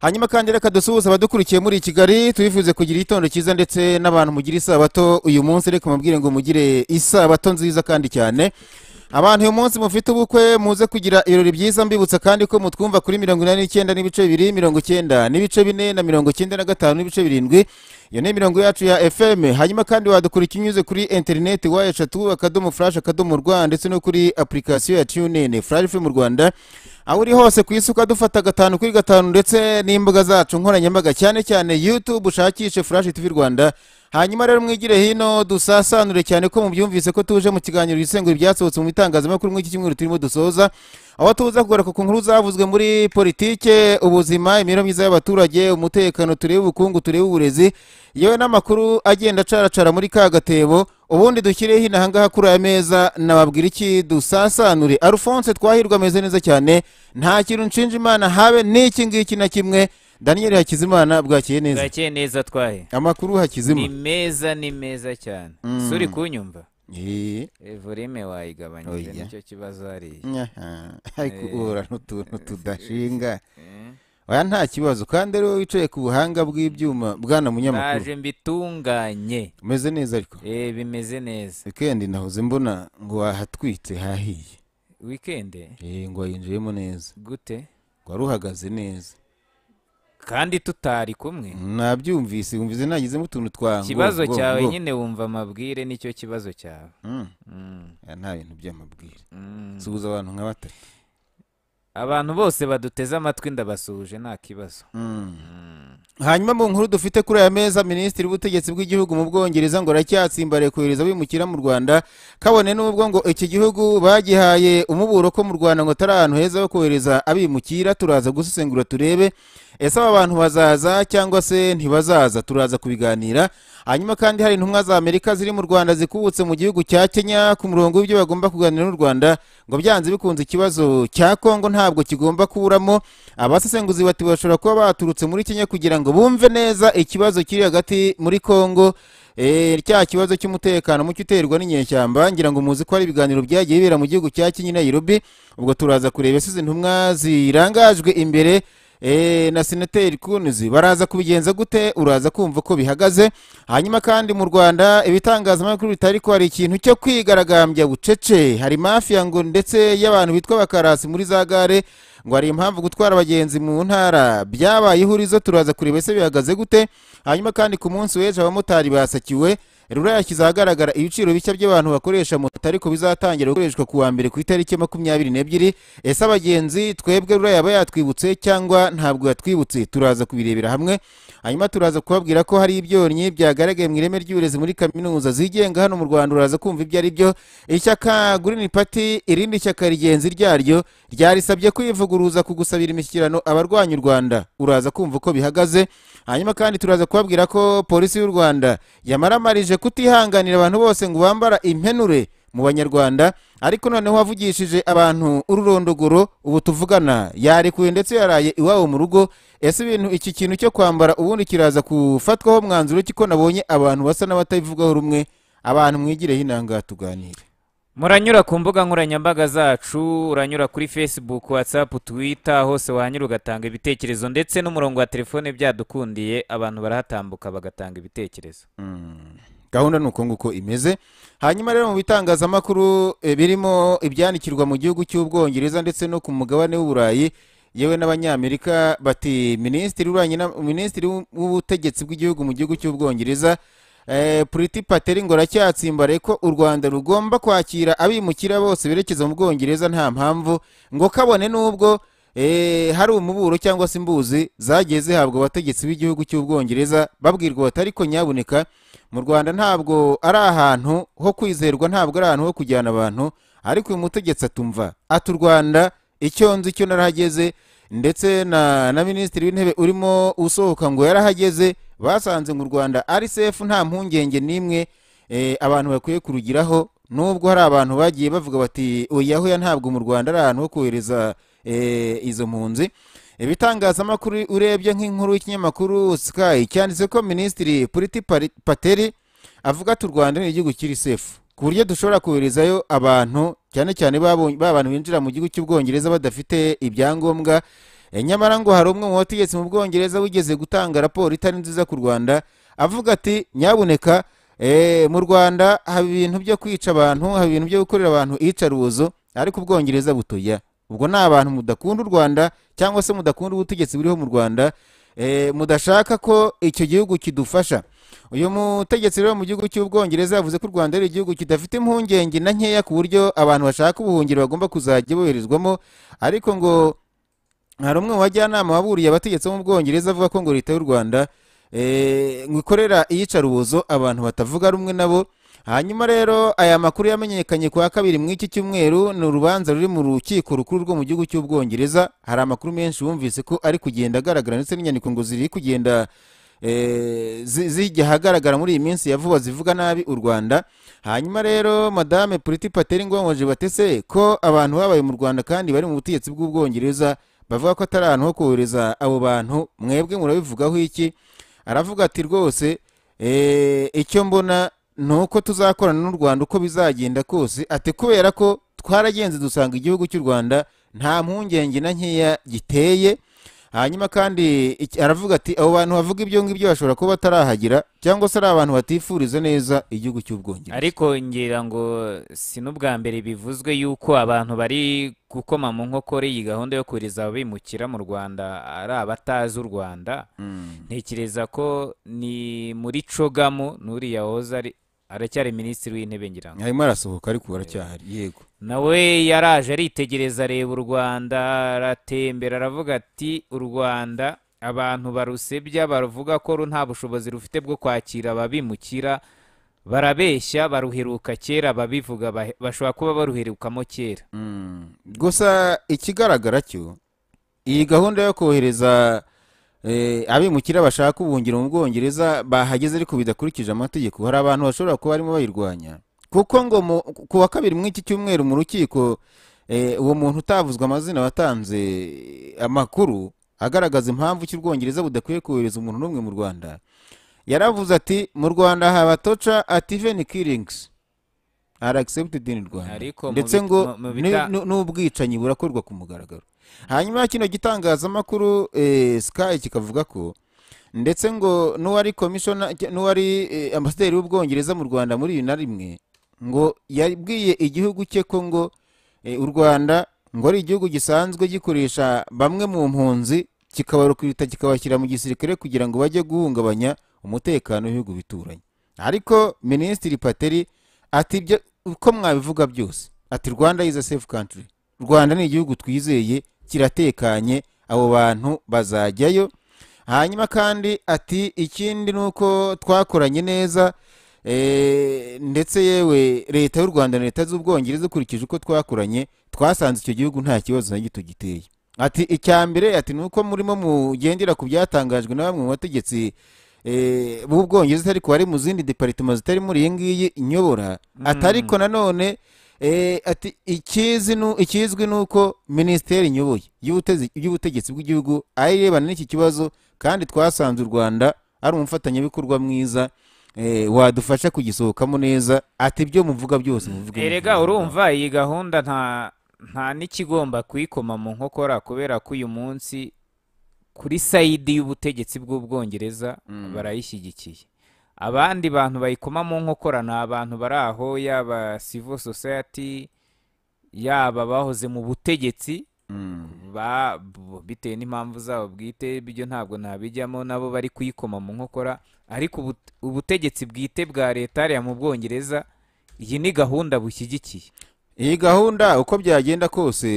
hanyuma kandi reka dusuhuze abadukurikiye muri kigali tubifuze kugira itondo cyiza ndetse n'abantu mugire isabato uyu munsi reka mubwire ngo mugire isabato nziza kandi cyane abantu uyu munsi mufite ubukwe muze kugira ibirori byiza mbibutsa kandi ko mutwumva kuri mirongo inani n'icyenda n'ibice bibiri mirongo icyenda n'ibice bine na mirongo icyenda na gatanu n'ibice birindwi iyo ni imirongo yacu ya fm hanyuma kandi wadukurikiye unyuze kuri interineti wa eshatu akadomo furashi akadomo rwa ndetse no kuri apurikasiyo ya tunini furashi fm rwanda aho uri hose ku isi ukadufata gatanu kuri gatanu ndetse n'imbuga zacu nkoranyambaga cyane cyane yutube ushakishe furashi tv rwanda hanyuma rero mwigire hino dusasanure cyane ko mubyumvise ko tuje mu kiganiro gisengura ibyasohotse mu itangazamakuru muri iki cyumweru turimo dusoza aho tuza kugaruka ku nkuru zavuzwe muri politiki ubuzima imibereho myiza y'abaturage umutekano turebe ubukungu turebe uburezi yewe n'amakuru agenda acaracara muri ka gatebo ubundi dushyireho inahangaha kuri aya meza nababwira iki dusasanure alphonse twahirwa ameze neza cyane nta kintu nshinja imana habe n'iki ngiki na kimwe daniel hakizimana bwakiye neza bwakeye neza twahe amakuru hakizima ni meza ni meza cyane mm. suri kunyumva eh, vurime wayigabanyije nicyo kibazo hariya ariko uhura n'utuntu tudashinga eh. Eh. oya nta kibazo kandi ari wicaye ku buhanga bw'ibyuma bwana munyamakuru baje mbitunganye umeze neza ariko eee eh, bimeze neza wikendi nahoze mbona ngo wahatwitse hahiye wikendi eee eh, ngo wayinjiyemo neza gute ngo wari uhagaze neza kandi tutari kumwe nabyumvise wumvise nagezemo utuntu twa ikibazo cyawe nyine wumva amabwire nicyo kibazo cyawe hmm. Hmm. nta bintu by'amabwire hmm. suhuza abantu nka batatu abantu bose baduteze amatwi ndabasuhuje nta kibazo hmm. Hmm. hanyuma mu nkuru dufite kuri aya meza minisitiri w'ubutegetsi bw'igihugu mu bwongereza ngo aracyatsimbariye kohereza abimukira mu rwanda kabone n'ubwo ngo iki gihugu bagihaye umuburo ko mu rwanda ngo atari ahantu heza ho kohereza abimukira turaza gusesengura turebe ese aba bantu bazaza cyangwa se ntibazaza turaza kubiganira hanyuma kandi hari intumwa za amerika ziri mu rwanda zikubutse mu gihugu cya kenya ku murongo w'ibyo bagomba kuganira n'u rwanda ngo byanze bikunze ikibazo cya kongo ntabwo kigomba kuburamo abasesenguzi bati bashobora kuba baturutse muri kenya kugira ngo bumve neza ikibazo kiri hagati muri kongo eh, cya kibazo cy'umutekano mu uterwa n'inyeshyamba ngira ngo muzi ko hari ibiganiro byagiye bibera mu gihugu cya kenya nairobi ubwo turaza kureba ese intumwa zirangajwe imbere Eh, na senateri kunuzi baraza kubigenza gute uraza kumva ko bihagaze hanyuma kandi mu rwanda ibitangazamakuru bitari ko hari ikintu cyo kwigaragambya bucece hari mafia ngo ndetse y'abantu bitwa bakarasi muri za gare ngo hari impamvu gutwara abagenzi mu ntara byabaye ihurizo turaza kureba ese bihagaze gute hanyuma kandi ku munsi w'ejo abamotari basakiwe rura yashyize ahagaragara ibiciro bishya by'abantu bakoresha moto ariko bizatangira gukoreshwa ku wa mbere ku itariki makumyabiri n'ebyiri ese abagenzi twebwe rura yaba yatwibutse cyangwa ntabwo yatwibutse turaza kubirebera hamwe hanyuma turaza kubabwira ko hari ibyonnyi byagaragaye mu ireme ry'uburezi muri kaminuza zigenga hano mu rwanda uraza kumva ibyo ari byo ishyaka gurini pati irindi shyaka rigenzi ryaryo ryarisabye kwivuguruza ku gusabira imishyikirano abarwanya u rwanda uraza kumva uko bihagaze hanyuma kandi turaza kubabwira ko polisi y'u rwanda yamaramarije kutihanganira abantu bose ngo bambara impenure mu banyarwanda ariko noneho wavugishije abantu ururondogoro ubu tuvugana yarekuye ndetse yaraye iwabo mu rugo ese ibintu iki kintu cyo kwambara ubundi kiraza gufatwaho umwanzuro kiko nabonye abantu basa n'abatabivugaho rumwe abantu mwigireho inanga tuganire muranyura ku mbuga nkoranyambaga zacu uranyura kuri facebook whatsapp twitter hose wanyura ugatanga ibitekerezo ndetse n'umurongo wa telefone byadukundiye abantu barahatambuka bagatanga ibitekerezo hmm. gahunda ni uko nguko imeze hanyuma rero mu bitangazamakuru eh, birimo ibyanikirwa mu gihugu cy'ubwongereza ndetse no ku mugabane w'uburayi yewe n'abanyamerika bati minisitiri minisitiri w'ubutegetsi bw'igihugu mu gihugu cy'ubwongereza eh, puriti pateri ngo aracyatsimbare ko u rwanda rugomba kwakira abimukira bose berekeza mu bwongereza nta mpamvu ngo kabone n'ubwo Eh, hari umuburo cyangwa se imbuzi zagiye zihabwa abategetsi b'igihugu cy'ubwongereza babwirwa bati ariko nyabuneka mu rwanda ntabwo ari ahantu ho kwizerwa ntabwo ari ahantu ho kujyana abantu ariko uyu mutegetsi atumva ati u rwanda icyo nzi icyo narahageze ndetse na na minisitiri w'intebe urimo usohoka ngo yarahageze basanze mu rwanda ari sefu nta mpungenge n'imwe eh, abantu bakwiye kurugiraho nubwo hari abantu bagiye bavuga bati oya hoya ntabwo mu rwanda ari ahantu ho kohereza Eh, izo mpunzi ibitangazamakuru urebye nk'inkuru y'ikinyamakuru sky cyanditse ko minisitiri puriti pateri avuga ati u rwanda ni igihugu kiri sefu ku buryo dushobora koherezayo abantu cyane cyane ba bantu binjira mu gihugu cy'ubwongereza badafite ibyangombwa eh, nyamara ngo hari umwe mu bategetsi mu bwongereza wigeze gutanga raporo itari nziza ku rwanda avuga ati nyabuneka eh, mu rwanda haba ibintu byo kwica abantu haba ibintu byo gukorera abantu iyicarubozo ariko ubwongereza butuya ubwo ni abantu mudakunda u rwanda cyangwa se mudakunda ubutegetsi buriho mu rwanda eh, mudashaka ko icyo gihugu kidufasha uyu mutegetsi rero mu gihugu cy'ubwongereza yavuze ko u rwanda ari igihugu kidafite impungenge na nkeya ku buryo abantu bashaka ubuhungiro bagomba kuzajya boherezwamo ariko ngo hari umwe mu bajyanama waburiye abategetsi bo mu bwongereza avuga ko ngo leta y'u rwanda eh, ngo ikorera iyicarubozo abantu batavuga rumwe nabo hanyuma rero aya makuru yamenyekanye ku wa kabiri mu iki cyumweru ni urubanza ruri mu rukiko rukuru rwo mu gihugu cy'ubwongereza hari amakuru menshi wumvise ko ari kugenda agaragara ndetse n'inyandiko ngo ziri kugenda eh, zijya ahagaragara muri iyi minsi ya vuba zivuga nabi u rwanda hanyuma rero madame puriti pateri ngongoje batese ko abantu babaye mu rwanda kandi bari mu butegetsi bw'ubwongereza bavuga ko atari ahantu ho kohereza abo bantu mwebwe murabivugaho iki aravuga ati rwose eh, icyo mbona ni uko tuzakorana n'u rwanda uko bizagenda kose ati kubera ko twaragenze dusanga igihugu cy'u rwanda nta mpungenge na nkeya giteye hanyuma kandi aravuga ati abo bantu bavuga ibyo ngibyo bashobora kuba batarahagira cyangwa se ari abantu batifuriza neza igihugu cy'ubwongereza ariko ngira ngo si n'ubwa mbere bivuzwe yuko abantu bari gukoma mu nkokora iyi gahunda yo kohereza abimukira mu rwanda ari abatazi u rwanda hmm. ntekereza ko ni muri cogamu n'uriya woza ari aracyari minisitiri w'intebe ngira ngo arimo arasohoka ariko aracyahari yego nawe yaraje aritegereza areba u rwanda aratembera aravuga ati u rwanda abantu barusebya baruvuga ko ru nta bushobozi rufite bwo kwakira ababimukira barabeshya baruheruka kera babivuga bashobora kuba baruherukamo kera hmm. gusa ikigaragara cyo iyi gahunda yo kohereza Eh, abimukira bashaka ubuhungiro mu bwongereza bahageze ariko bidakurikije amategeko hari abantu bashobora kuba barimo bayirwanya kuko ngo ku wa kabiri muri iki cyumweru mu rukiko eh, uwo muntu utavuzwe amazina watanze eh, amakuru agaragaza impamvu icyo ubwongereza budakwiye kohereza umuntu n'umwe mu rwanda yaravuze ati mu rwanda haba toca ativeni kiringisi aragiseputedi ini rwanda ndetse ngo n'ubwicanyi burakorwa ku mugaragaro hanyuma kino gitangazamakuru eh, sky kikavuga ko ndetse ngo n'uwari komishona n'uwari eh, ambasaderi w'ubwongereza mu rwanda muri bibiri na rimwe ngo yabwiye igihugu cye ko ngo eh, u rwanda ngo ari igihugu gisanzwe gikoresha bamwe mu mpunzi kikabarukwita kikabashyira mu gisirikare kugira ngo bajye guhungabanya umutekano w'ibihugu bituranye ariko minisitiri pateri ati ibyo uko mwabivuga byose ati rwanda is a safe country rwanda ni igihugu twizeye kiratekanye abo bantu bazajyayo hanyuma kandi ati ikindi ni uko twakoranye neza eh, ndetse yewe leta y'u rwanda na leta z'ubwongereza ukurikije uko twakoranye twasanze icyo gihugu nta kibazo na gito giteye ati icya mbere ati ni uko murimo mugendera ku byatangajwe na bamwe mu bategetsi eh, b'ubwongereza ariko bari mu zindi deparitoma zitari muri iyi ngiyi nyobora hmm. atariko nanone Eh, ati ikizwi ni uko minisiteri nyoboye y'ubutegetsi bw'igihugu ari irebana n'iki kibazo kandi twasanze u rwanda ari umufatanyabikorwa mwiza eh, wadufasha kugisohokamo neza ati ibyo muvuga byose muvuga erega urumva iyi gahunda nta n'ikigomba kuyikoma mu nkokora kubera ko uyu munsi kuri sayidi y'ubutegetsi bw'ubwongereza mm. barayishyigikiye abandi bantu bayikoma mu nkokora ni abantu bari aho yaba Civil society yaba bahoze mu butegetsi mm. bitewe n'impamvu zabo bwite ibyo ntabwo nabijyamo nabo bari kuyikoma mu nkokora ariko ubutegetsi bwite bwa leta hariya mu bwongereza iyi ni gahunda bushyigikiye iyi gahunda uko byagenda kose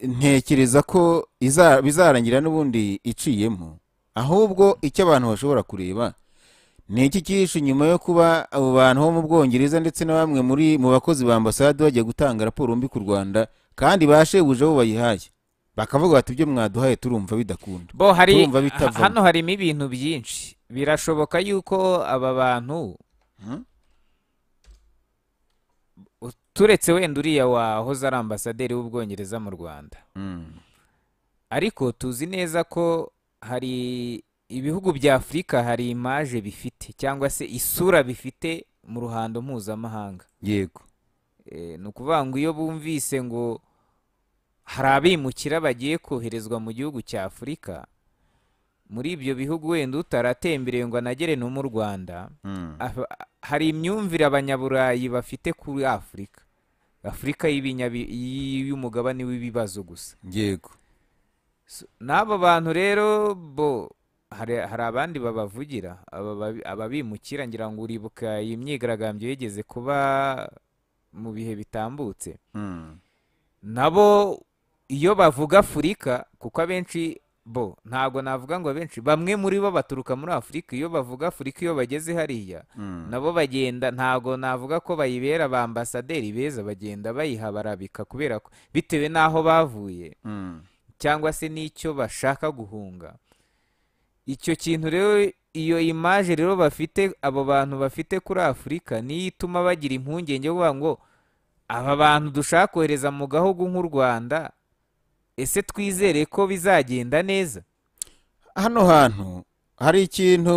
ntekereza ko bizarangira n'ubundi iciyemo ahubwo icyo abantu bashobora kureba ni iki cyihishe nyuma yo kuba abo bantu bo mu bwongereza ndetse na bamwe muri mu bakozi ba ambasade bajya gutanga raporo mbi ku rwanda kandi ba shebuja bayihaye bakavuga bati ibyo mwaduhaye turumva bidakunda bo hari hano harimo ibintu byinshi birashoboka yuko aba bantu hmm? turetse wenda uriya wahoze ari ambasaderi w'ubwongereza mu rwanda hmm. ariko tuzi neza ko hari ibihugu bya afurika hari imaje bifite cyangwa se isura bifite mu ruhando mpuzamahanga yego eh, ni ukuvuga ngo iyo bumvise ngo hari abimukira bagiye koherezwa mu gihugu cya afurika muri ibyo bihugu wenda utaratembereye ngo anagere no mu rwanda hmm. ah, hari imyumvire abanyaburayi bafite kuri afurika afurika y'umugabane w'ibibazo gusa yego n'aba bantu rero bo hari abandi babavugira ababimukira ngira ngo uribuka iyi myigaragambyo yigeze kuba mu bihe bitambutse hmm. nabo iyo bavuga afurika kuko abenshi bo ntabwo navuga ngo benshi bamwe muri bo baturuka muri afurika iyo bavuga afurika iyo bageze hariya hmm. nabo bagenda ntabwo navuga ko bayibera ambasaderi beza bagenda bayiha barabika kubera ko bitewe n'aho bavuye hmm. cyangwa se n'icyo bashaka guhunga icyo kintu rero iyo imaje rero bafite abo bantu bafite kuri afurika niyo ituma bagira impungenge vuba ngo aba bantu dushaka kohereza mu gahugu nk'u rwanda ese twizere ko bizagenda neza hano hantu hari ikintu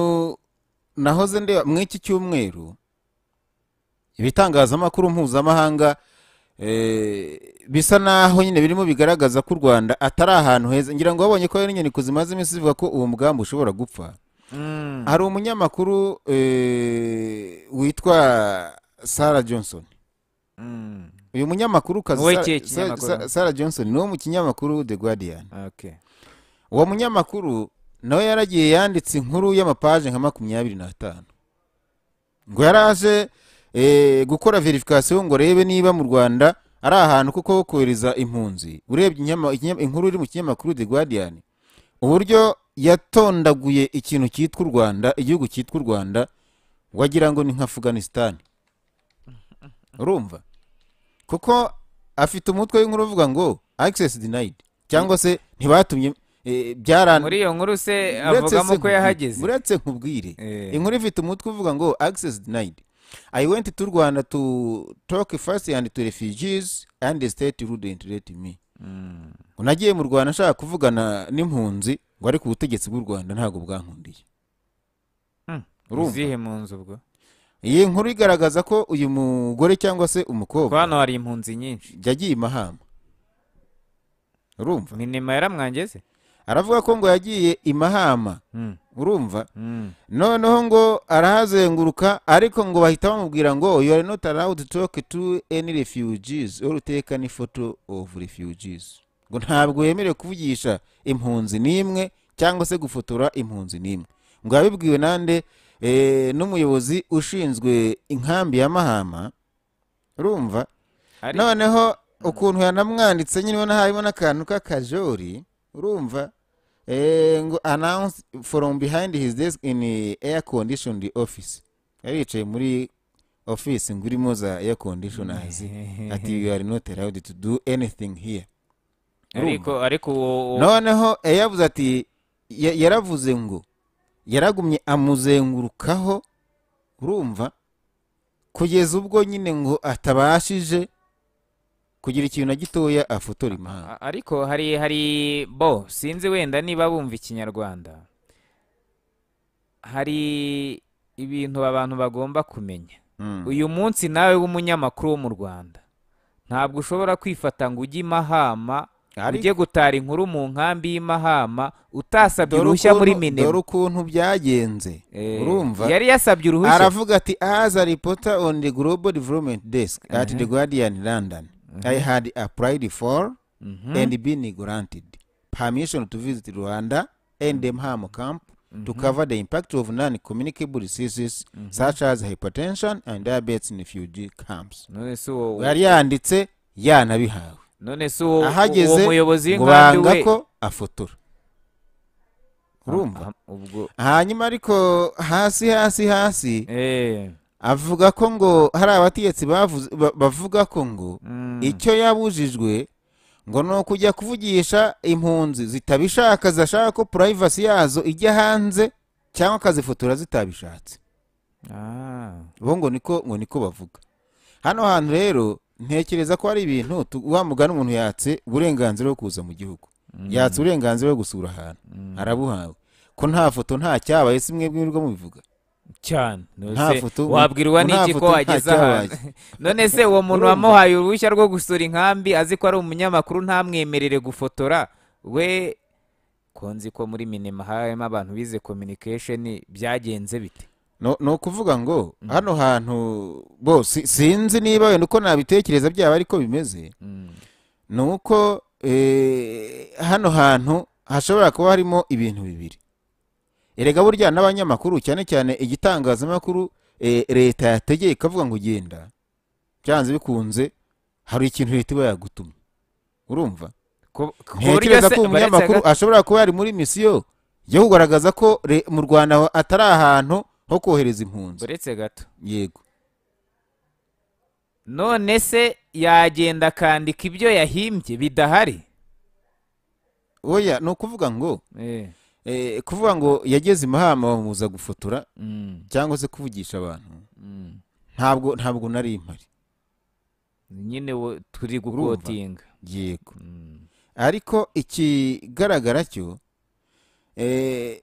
nahoze ndeba mu iki cyumweru ibitangazamakuru mpuzamahanga Eh, bisa naho nyine birimo bigaragaza ko u rwanda atari ahantu heza ngira ngo wabonye ko hari inyandiko zimaze iminsi zivuga ko uwo mugambi ushobora gupfa hmm. hari umunyamakuru eh, witwa sara johnson hmm. uyu munyamakuru kazi sara johnson ni wo mu kinyamakuru the guardian uwo munyamakuru nawe yaragiye yanditse inkuru y'amapaje nka makumyabiri n'atanu ngo yari aje Eh, gukora verifikasiyo ngo rebe niba mu rwanda ari ahantu kuko kohereza impunzi urebye inkuru iri mu kinyamakuru the guardian uburyo yatondaguye ikintu cyitwa u rwanda igihugu cyitwa u rwanda wagira ngo ni nka afganisitani urumva kuko afite umutwe w'inkuru uvuga ngo access denied cyangwa se ntibatumye eh, muri iyo nkuru se avugamo ko yahageze uretse nkubwire eh. inkuru ifite umutwe uvuga ngo access denied I went to Rwanda to talk first and to refugees and the state who interrate me hmm. nagiye mu rwanda nshaka kuvugana n'impunzi ngo ku butegetsi bw'u rwanda ntabwo bwankundiye hmm. uzihe mu nzu ubwo iyi nkuru igaragaza ko uyu mugore cyangwa se umukobwa hano hari impunzi nyinshi yagiye imahamba urumva ni nimero yaramwangeze aravuga ko ngo yagiye imahama hmm. urumva mm. noneho ngo arahazenguruka ariko ngo bahita bamubwira ngo you are not allowed to talk to any refugees or take any photo of refugees ngo ntabwo wemerewe kuvugisha impunzi n'imwe cyangwa se gufotora impunzi n'imwe ngo yabibwiwe nande eh, n'umuyobozi ushinzwe inkambi ya mahama urumva noneho ukuntu yanamwanditse nyine ubona harimo n'akantu k'akajori urumva Eh, announce from behind his desk in eh, air conditioned office yari yicaye muri office ngurimo za air conditioners mm. ati you are not allowed to do anything here noneho eh, yavuze ati yaravuze ngo yaragumye amuzengurukaho urumva kugeza ubwo nyine ngo atabashije kugira ikintu na gitoya afotora imana ariko hari hari bo sinzi wenda niba bumva ikinyarwanda hari ibintu abantu bagomba kumenya hmm. uyu munsi nawe w'umunyamakuru wo mu rwanda ntabwo ushobora kwifata ngo ujye imahama ujye gutara inkuru mu nkambi y'imahama utasabye uruhushya muri minema dore ukuntu byagenze eh, urumva yari yasabye uruhushya aravuga ati ahaza ripota on the global development desk at mhm. the guardian london -hmm. I mhm. had applied for mm -hmm. and been granted permission to visit Rwanda and mm-hmm. the Mahama camp mm -hmm. to mhm. cover the impact of non-communicable diseases mm -hmm. such as hypertension and diabetes in refugee camps so yari yanditse yanabihawe none se uwo muyobozi ngo banga ko afotora urumva hanyuma ariko hasi hasi hasi eh. avuga ko ngo hari abategetsi bavuga ko ngo mm. icyo yabujijwe ngo ni ukujya kuvugisha impunzi zitabishaka zashaka ko purayivasi yazo ijya hanze cyangwa akazifotora zitabishatse ah. bo ngo niko ngo niko bavuga hano hantu rero ntekereza ko hari ibintu mugana umuntu yatse uburenganzira bwo kuza mu gihugu mm. yatse uburenganzira bwo gusura ahantu mm. arabuhawe ko nta foto nta cyabaye si mwe mwirirwa mubivuga cyane wabwirwa n'iki ko wageze ahantu none se uwo muntu wamuhaye uruhushya rwo gusura inkambi azi ko ari umunyamakuru ntamwemerere gufotora we konzi ko muri minima harimo abantu bize kominikesheni byagenze bite ni ukuvuga ngo mm. hano hantu bose sinzi niba wenda uko nabitekereza byaba ariko bimeze mm. ni uko eh, hano hantu hashobora kuba harimo ibintu bibiri erega burya n'abanyamakuru cyane cyane igitangazamakuru e, leta yategeye ikavuga ngo genda byanze bikunze hari ikintu leta iba yagutumye urumva ntekereza ko umunyamakuru ashobora kuba yari muri misiyo yo kugaragaza ko mu rwanda atari ahantu ho kohereza impunzi uretse gato yego none se yagenda akandika ibyo yahimbye bidahari oya ni ukuvuga ngo eh. Eh, kuvuga ngo yageze imahama bamubuza gufotora mm. cyangwa se kuvugisha abantu mm. ntabwo ntabwo nari impari nyine turi gukotinga yego mm. ariko ikigaragara cyo eh,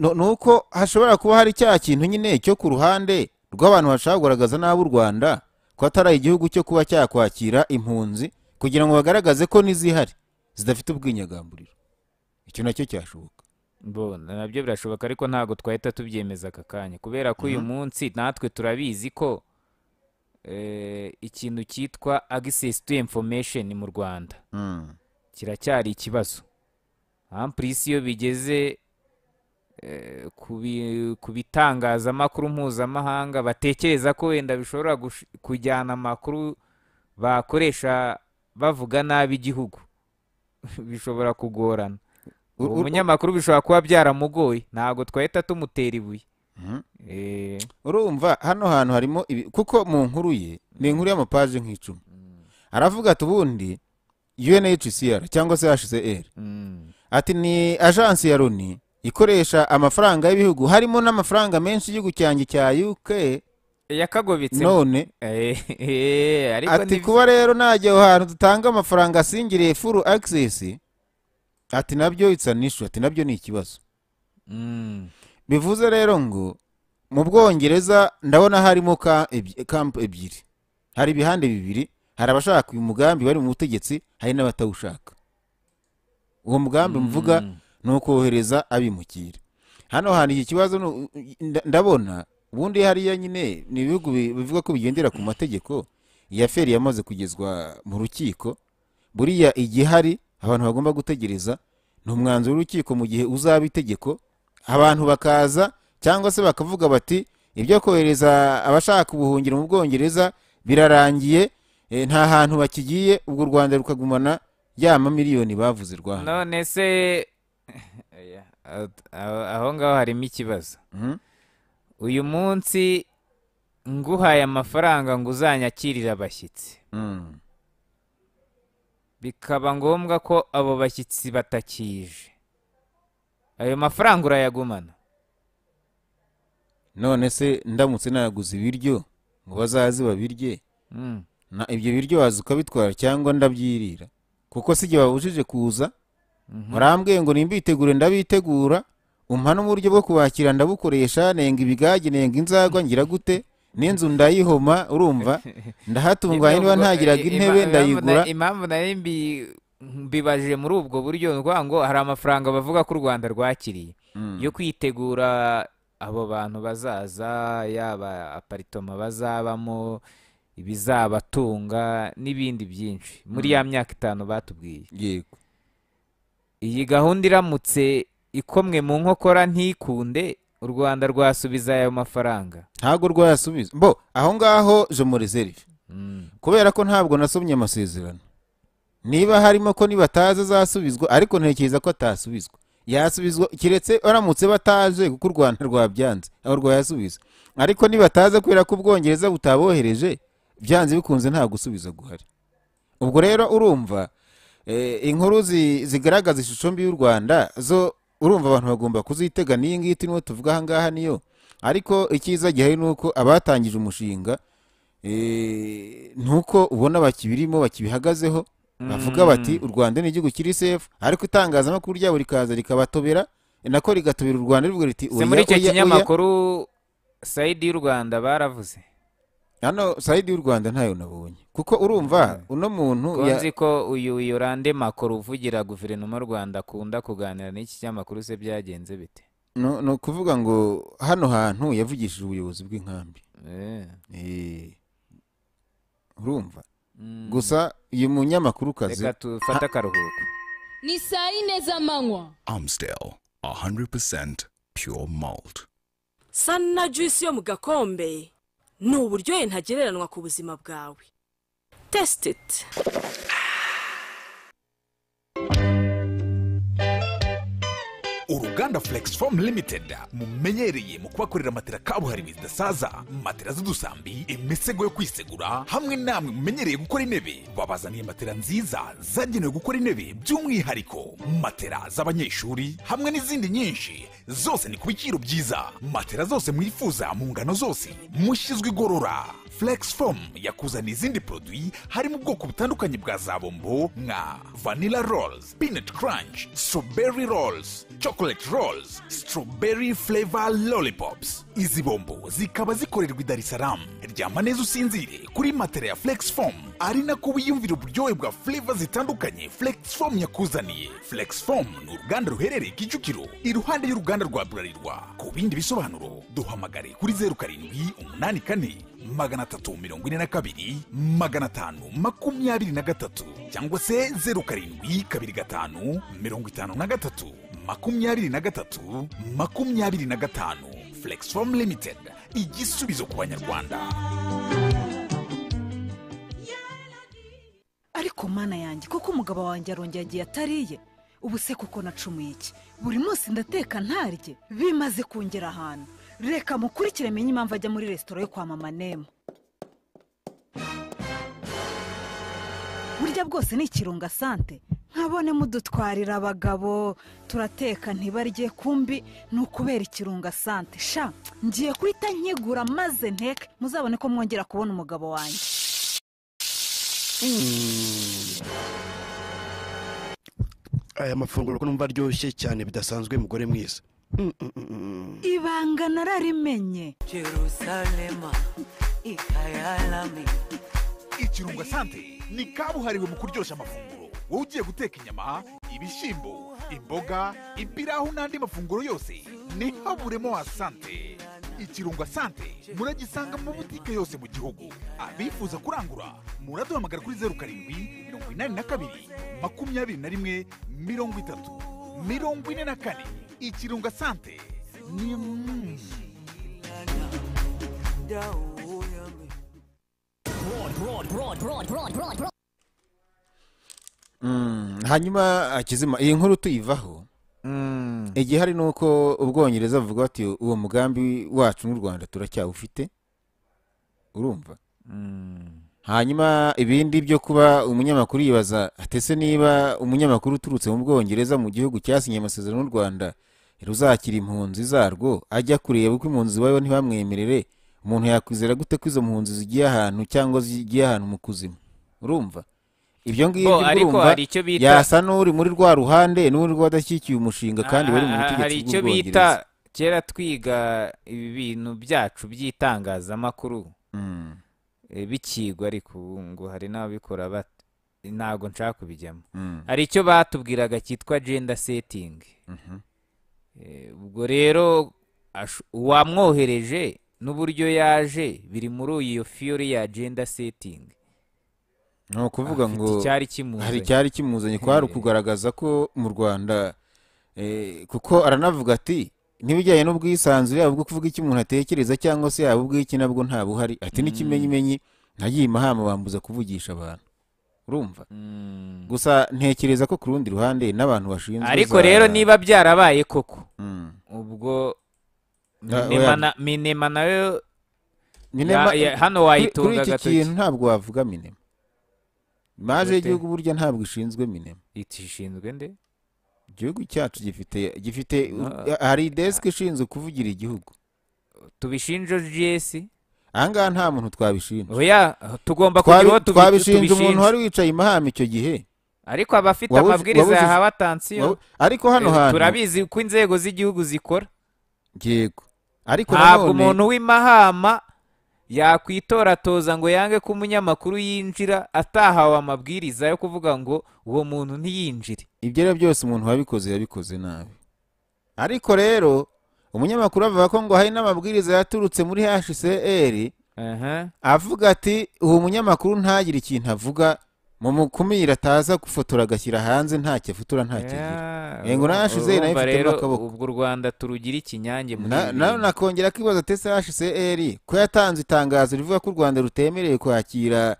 ni uko hashobora kuba hari cya kintu nyine cyo ku ruhande rw'abantu bashaka kugaragaza nabi u rwanda ko atari igihugu cyo kuba cyakwakira impunzi kugira ngo bagaragaze ko n'izihari zidafite ubwinyagamburiro icyo nacyo cyashoboka nabyo birashoboka ariko ntabwo twahita tubyemeza aka kanya kubera ko uyu mhm. munsi natwe turabizi ko eh, ikintu cyitwa agisesi to information mu rwanda hmm. kiracyari ikibazo ampurisi ah, iyo bigeze eh, ku bitangazamakuru mpuzamahanga batekereza ko wenda bishobora kujyana amakuru bakoresha bavuga nabi igihugu bishobora kugorana umunyamakuru bishobora kuba byaramugoye ntabwo twahita tumutera ibuye hmm? eh. urumva hano hantu harimo kuko mu nkuru ye ni hmm. inkuru y'amapaji nk'icumi hmm. aravuga ati ubundi unhcr cyangwa se hcr ati ni ajansi ya loni ikoresha amafaranga y'ibihugu harimo n'amafaranga menshi y'igihugu cyanjye cya uk yakagobetse none eh, eh, ati kuba rero najya aho hantu dutanga amafaranga asingiriye furu agisesi ati nabyo itsa n'ishu ati nabyo ni ikibazo mm. bivuze rero ngo mu bwongereza ndabona harimo kampu ebyiri hari ibihande bibiri hari abashaka uyu mugambi bari mu butegetsi hari n'abatawushaka uwo mugambi mm. mvuga ni ukohereza abimukira hano hari iki kibazo ndabona ubundi hariya nyine ni ibihugu bivuga ko bigendera ku mategeko iya feri yamaze kugezwa mu rukiko buriya igihari abantu bagomba gutegereza ni umwanzuro w'urukiko mu gihe uzaba itegeko abantu bakaza cyangwa se bakavuga bati ibyo kohereza abashaka ubuhungiro mu bwongereza birarangiye e, nta hantu bakigiye ubwo u rwanda rukagumana ya miliyoni bavuze rwanda none se aho ngaho harimo ikibazo hmm? uyu munsi nguhaye amafaranga ngo uzanyakirire abashyitsi hmm. bikaba ngombwa ko abo bashyitsi batakije ayo mafaranga urayagumana none se ndamutse naguze ibiryo ngo bazaze babirye hmm. ibyo biryo waza ukabitwara cyangwa ndabyirira kuko si igihe babujije kuza mhm. murambwiye ngo nimbitegure ndabitegura umpa n'uburyo bwo kubakira ndabukoresha nenga ibigage nenga inzagwa ngira gute n'inzu ndayihoma urumva ndahatunganye niba ntagiraga eh, intebe ndayigura impamvu nari mbibajije muri ubwo buryo ni ngo hari amafaranga bavuga ko u rwanda rwakiriye hmm. yo kwitegura abo bantu bazaza yaba aparitoma bazabamo ibizabatunga n'ibindi byinshi muri ya hmm. myaka itanu batubwiye yego iyi gahunda iramutse ikomwe mu nkokora ntikunde u rwanda rwasubiza ayo mafaranga ntabwo rwayasubiza bo aho ngaho je muri hmm. kubera ko ntabwo nasomye amasezerano niba harimo ko nibataza azasubizwa ariko ntekereza ko atasubizwa yasubizwa keretse baramutse bataje kuko u rwanda rwabyanze aho rwayasubiza ariko nibataza kubera ko ubwongereza butabohereje byanze bikunze nta gusubiza guhari ubwo rero urumva eh, inkuru zigaragaza ishusho mbi y'u rwanda zo urumva abantu bagomba kuzitega n'iyi ngiyi turimo tuvuga aha niyo ariko icyiza gihari ni uko abatangije umushinga eh, nuko ubona bakibirimo bakibihagazeho mm. bavuga bati u rwanda ni igihugu kiri sefu ariko itangazamakuru ryabo rikaza rikabatobera nako rigatobera u rwanda rivuga riti muri icyo kinyamakuru sayidi y'u rwanda baravuze hano sayidi y'u rwanda ntayo nabonye kuko urumva eh. uno muntu nzi ko uyu yorande makoro uvugira guverinoma y'u rwanda akunda kuganira n'iki kinyamakuru se byagenze bite ni ukuvuga ngo hano hantu yavugishije ubuyobozi bw'inkambi eh. Eh. urumva mm. gusa uyu munyamakurukazi reka tufate akaruhuko ni saa z'amanywa amusiteri 100% pure malt sana juice yo mu gakombe ni uburyohe ntagereranywa ku buzima bwawe tesititi uruganda Flex Form Limited mumenyereye mu kubakorera amatera kabuhariwe zidasaza matera z'udusambi imisego yo kwisegura hamwe namwe mumenyereye gukora intebe babazaniye matera nziza zagenewe gukora intebe by'umwihariko matera z'abanyeshuri hamwe n'izindi nyinshi zose ni ku biciro byiza matera zose mwifuza mu ngano zose mushyizwe igorora flex yakuzaniye izindi produit harimo ubwoko butandukanye bwa za bombo nka vanilla rolls peanut crunch strawberry rolls chocolate rolls strawberry flavor lollipops izi bombo zikaba zikorerwa i dar es ryama neza usinzire kuri matera ya flex fomu ari nako wiyumvira uburyohe bwa flavor zitandukanye flex yakuzaniye flex fomu ni uruganda ruherereye kicukiro iruhande y'uruganda rwa burarirwa ku bindi bisobanuro duhamagare kuri zeru karindwi umunani kane magana atatu mirongo ine na kabiri magana atanu makumyabiri na gatatu cyangwa se zeru karindwi kabiri gatanu mirongo itanu na gatatu makumyabiri na gatatu makumyabiri na gatanu Flexform limited igisubizo ku banyarwanda ariko mana yanjye kuko umugabo wanjye arongera atariye ubu se kuko nacumuye iki buri munsi ndateka ntarye bimaze kongera ahantu reka mukurikire menye impamvu ajya muri resitora yo kwa mama nema burya bwose ni ikirunga sante nkabone mudutwarira abagabo turateka ntibarye kumbi ni ukubera ikirunga sante sha ngiye guhita nkigura maze nteke muzabone ko mwongera kubona umugabo wanjye aya mafunguro ko numva aryoshye cyane bidasanzwe mugore mwiza ibanga nararimenye jerusalema ikayalami ikirungo sante ni kabuhariwe mu kuryoshya amafunguro wowe ugiye guteka inyama ibishyimbo imboga ibirahu n'andi mafunguro yose ntihaburemo asante ikirungo asante muragisanga mu butike yose mu gihugu abifuza kurangura muraduhamagara kuri zeru karindwi mirongo inani na kabiri makumyabiri na rimwe mirongo itatu mirongo ine na kane ikirunga sante ni mm, hanyuma akizima iyi nkuru tuyivaho mm. igihe hari nuko ubwongereza buvuga bati uwo mugambi wacu n'u rwanda turacyawufite urumva mm. hanyuma ibindi byo kuba umunyamakuru yibaza atese niba umunyamakuru uturutse mu bwongereza mu gihugu cyasinye amasezerano n'u rwanda ruzakira impunzi zarwo ajya kureba uko impunzi zibayeho ntibamwemerere umuntu yakwizera gute ko izo mpunzi zigiye ahantu cyangwa zigiye ahantu mu kuzimu urumva ibyo ngibyo urumva yasa n'uri muri rwa ruhande n'uri rw'abadakikiye umushinga kandi bari mu butegetsi bw'ubwongereza kera twiga ibi bintu byacu by'itangazamakuru hmm. eh, bikigwa ariko ngo hari n'ababikora bata ntabwo nshaka kubijyamo hmm. hari icyo batubwiraga cyitwa jenda setingi mhm. Eh, ubwo rero uwamwohereje n'uburyo yaje biri muri iyo fiyori ya agenda setingi ni ukuvuga ngo hari icyari kimuzanye ko hari eh. ukugaragaza ko mu rwanda eh, kuko aranavuga ati n'ibijyanye n'ubwisanzure yaba ubwo kuvuga icyo umuntu atekereza cyangwa se yaba ubw'iki nabwo nta buhari ati n'ikimenyimenyi mm. ntagiye imahama bambuza kuvugisha abantu urumva hmm. gusa ntekereza ko ku rundi ruhande n'abantu bashinzwe ariko rero niba byarabaye koko hmm. ubwo ah, minema nayo hano wayitunga kuri iki kintu ntabwo wavuga minema imaje igihugu burya ntabwo ishinzwe minema ishinzwe nde igihugu cyacu gifite gifite hari desk ishinzwe kuvugira igihugu tubishinje jesi ahangaha nta muntu twabishinja tugomba kugira uwo twabishinja umuntu wari wicaye imahame icyo gihe ariko abafite amabwiriza yahawe atansiyo ariko hano eh, hantu turabizi ko inzego z'igihugu zikora yego ariko ntabwo umuntu w'imahama yakwitoratoza ngo yange ko umunyamakuru yinjira atahawe amabwiriza yo kuvuga ngo uwo muntu ntiyinjire ibyo ari byo byose umuntu wabikoze yabikoze nabi ariko rero umunyamakuru avuga ko ngo hari n'amabwiriza yaturutse muri hcr avuga ati uwo munyamakuru ntagire ikintu avuga mu mukumira ataza gufotora agashyira hanze ntacyo afutura ntacyo agira ngo na hcr nayo ifitemo akaboko ubwo u rwanda turugira ikinyange nawe nakongera kwibaza ikibazo hcr ko yatanze itangazo rivuga ko u rwanda rutemerewe kwakira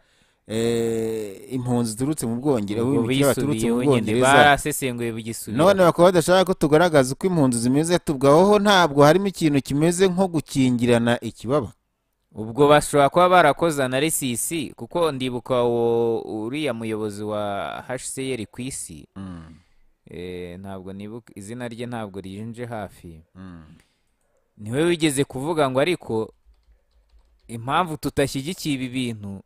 Eh, impunzi ziturutse mu bwongereza ubimukira baturutse mu bwongereza barasesenguye bugisubira none bakaba badashaka ko tugaragaza uko impunzi zimeze tubwo ntabwo harimo ikintu kimeze nko gukingirana ikibaba ubwo bashobora kuba barakoze na kuko ndibuka uriya muyobozi wa hcr ku isi mm. eh, ntabwo nibuka izina rye ntabwo rinje hafi mm. niwe wigeze kuvuga ngo ariko impamvu tutashyigikiye ibi bintu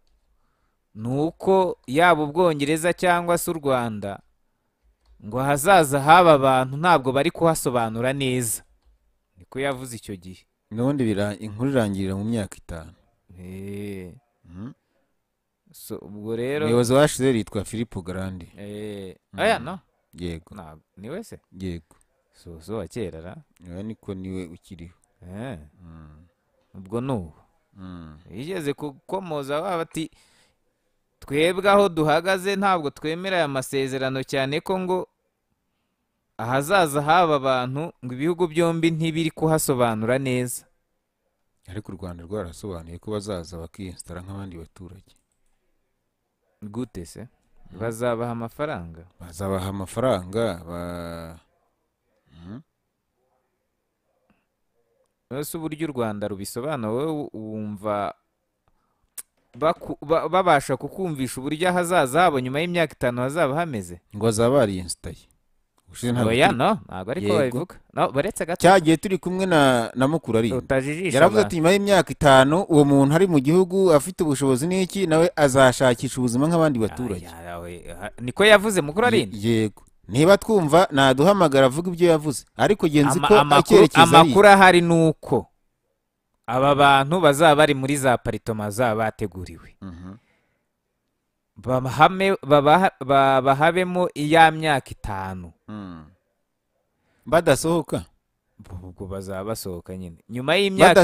ni uko yaba ubwongereza cyangwa se u rwanda ngo hazaza haba abantu ntabwo bari kuhasobanura neza ni ko yavuze icyo gihe nubundi inkuru irangirira mu myaka itanu hmm? ubwo rero umuyobozi washize yitwa philippe garandi hmm. aya no yego ni wese yego so wa kera ra niko niwe ukiriho hmm. ubwo ni ubu yigeze gukomoza waba ati twebwe aho duhagaze ntabwo twemera aya masezerano cyane ko ngo ahazaza haba abantu ngo ibihugu byombi ntibiri kuhasobanura neza ariko u rwanda rwarasobanuye ko bazaza bakiyesitara nk'abandi baturage gute se hmm? bazabaha amafaranga bazabaha amafaranga ba mbese hmm? uburyo u rwanda rubisobanura wowe wumva babasha kukumvisha uburyo ahazaza habo nyuma y'imyaka itanu hazaba hameze ngo azaba yariyensitaye oya no ntabwo ariko babivuga baretse gato cya gihe turi kumwe na mukuru ari yaravuze ati nyuma y'imyaka itanu uwo muntu ari mu gihugu afite ubushobozi n'iki nawe azashakisha ubuzima nk'abandi baturage niko yavuze mukuru ari yego niba twumva naduhamagara avuga ibyo yavuze ariko genzi ko icyerekezo ari amakuru ahari ni uko aba bantu bazaba bari muri za paritoma zaba bateguriwe mhm. bahabemo iya myaka itanu hmm. badasohoka ubwo bazaba basohoka nyine nyuma y'imyaka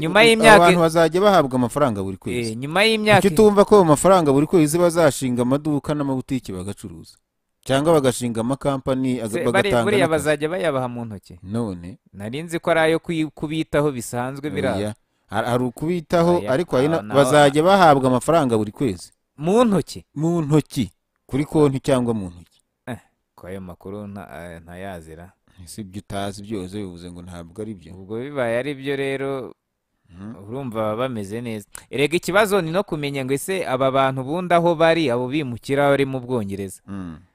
nyuma y'imyaka abantu bazajya bahabwa amafaranga buri kwezi eh, nyuma y'imyaka icyo utumva ko ayo mafaranga buri kwezi bazashinga amaduka n'amabutiki bagacuruza cyangwa bagashinga amakampani bagatanga buriya bazajya bayabaha mu ntoki none nari nzi ko ari ayo kubitaho bisanzwe birara hari ukubitaho ariko bazajya bahabwa amafaranga buri kwezi mu ntoki mu ntoki kuri konti cyangwa mu ntoki eh, ko ayo makuru eh, ntayazira si ibyo utazi byose bivuze ngo ntabwo ari byo ubwo bibaye ari byo rero hmm? urumva baba bameze neza erega ikibazo ni no kumenya ngo ese aba bantu ubundi aho bari abo bimukira bari mu bwongereza hmm.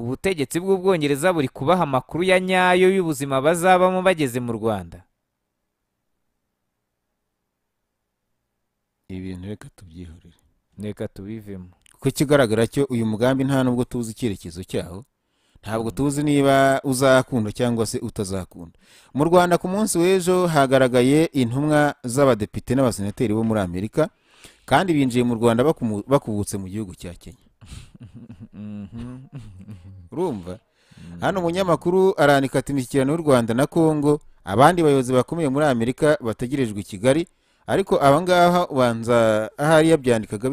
ubutegetsi bw'ubwongereza buri kubaha amakuru ya nyayo y'ubuzima bazabamo bageze mu rwanda ibintu reka tubyihurire reka tubivemo kuko ikigaragara cyo uyu mugambi nta nubwo tuzi icyerekezo cyawo ntabwo tuzi niba uzakunda cyangwa se utazakunda mu rwanda ku munsi w'ejo hagaragaye intumwa z'abadepite n'abasenateri bo muri amerika kandi binjiye mu rwanda bakubutse mu gihugu cya kenya Mm-hmm. urumva hano umunyamakuru aranika ati imishyikirano y'u rwanda na congo abandi bayobozi bakomeye muri amerika bategerejwe i kigali ariko abangaha ubanza ahari yabyandikaga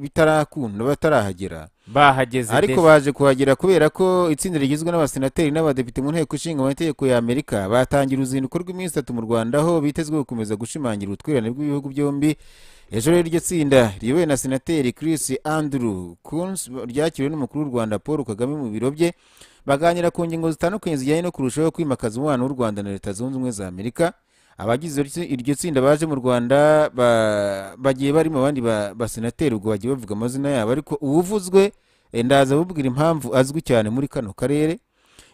bitarakunda batarahagera bahageze ariko baje kuhagera kubera ko itsinda rigizwe n'abasenateri n'abadepite mu nteko ishinga amategeko ya amerika batangira uruzinduko rw'iminsi itatu mu rwanda aho bitezwe gukomeza gushimangira ubutwererane bw'ibihugu byombi ejo rero tsinda riyobowe na senateri Chris Andrew Kunz ryakiriwe n'umukuru w'u Rwanda Paul Kagame mu biro bye baganira ku ngingo zitandukanye zijyanye no kurushaho kwimakaza umubano w'u Rwanda na Leta Zunze Ubumwe za Amerika abagize iryo tsinda baje mu Rwanda bagiye bari mu bandi basenateri ubwo bagiye bavuga amazina yabo ariko uwuvuzwe eh, ndaza abubwira impamvu azwi cyane muri kano karere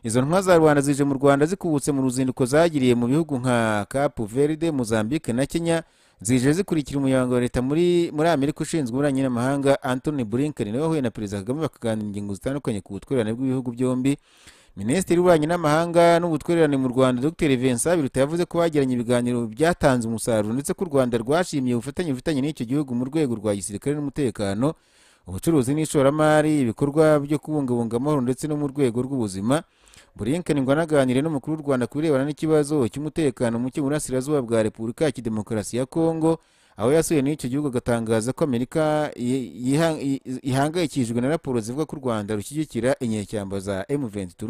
izo ntumwa za rwanda zije mu rwanda zikubutse mu ruzinduko zagiriye mu bihugu nka kapu veride mozambique na kenya zije zikurikira umunyamabanga wa leta muri amerika ushinzwe uburanye n'amahanga antony blinken niwe wahuye na perezida kagame bakaganira ingingo zitandukanye ku butwererane bw'ibihugu byombi minisitiri w'ububanyi n'amahanga n'ubutwererane mu rwanda dr vincent biruta yavuze ko bagiranye ibiganiro byatanze umusaruro ndetse ko u rwanda rwashimiye ubufatanye bufitanye n'icyo gihugu mu rwego rwa gisirikare n'umutekano ubucuruzi n'ishoramari ibikorwa byo kubungabunga amahoro ndetse no mu rwego rw'ubuzima Blinken ngo anaganire n'umukuru w'u Rwanda ku birebana n'ikibazo cy'umutekano muke mu burasirazuba bwa Repubulika ya Kidemokarasi ya Kongo aho yasuye n'icyo gihugu agatangaza ko Amerika ihangayikishijwe na raporo zivuga ko u Rwanda rushyigikira inyeshyamba za M23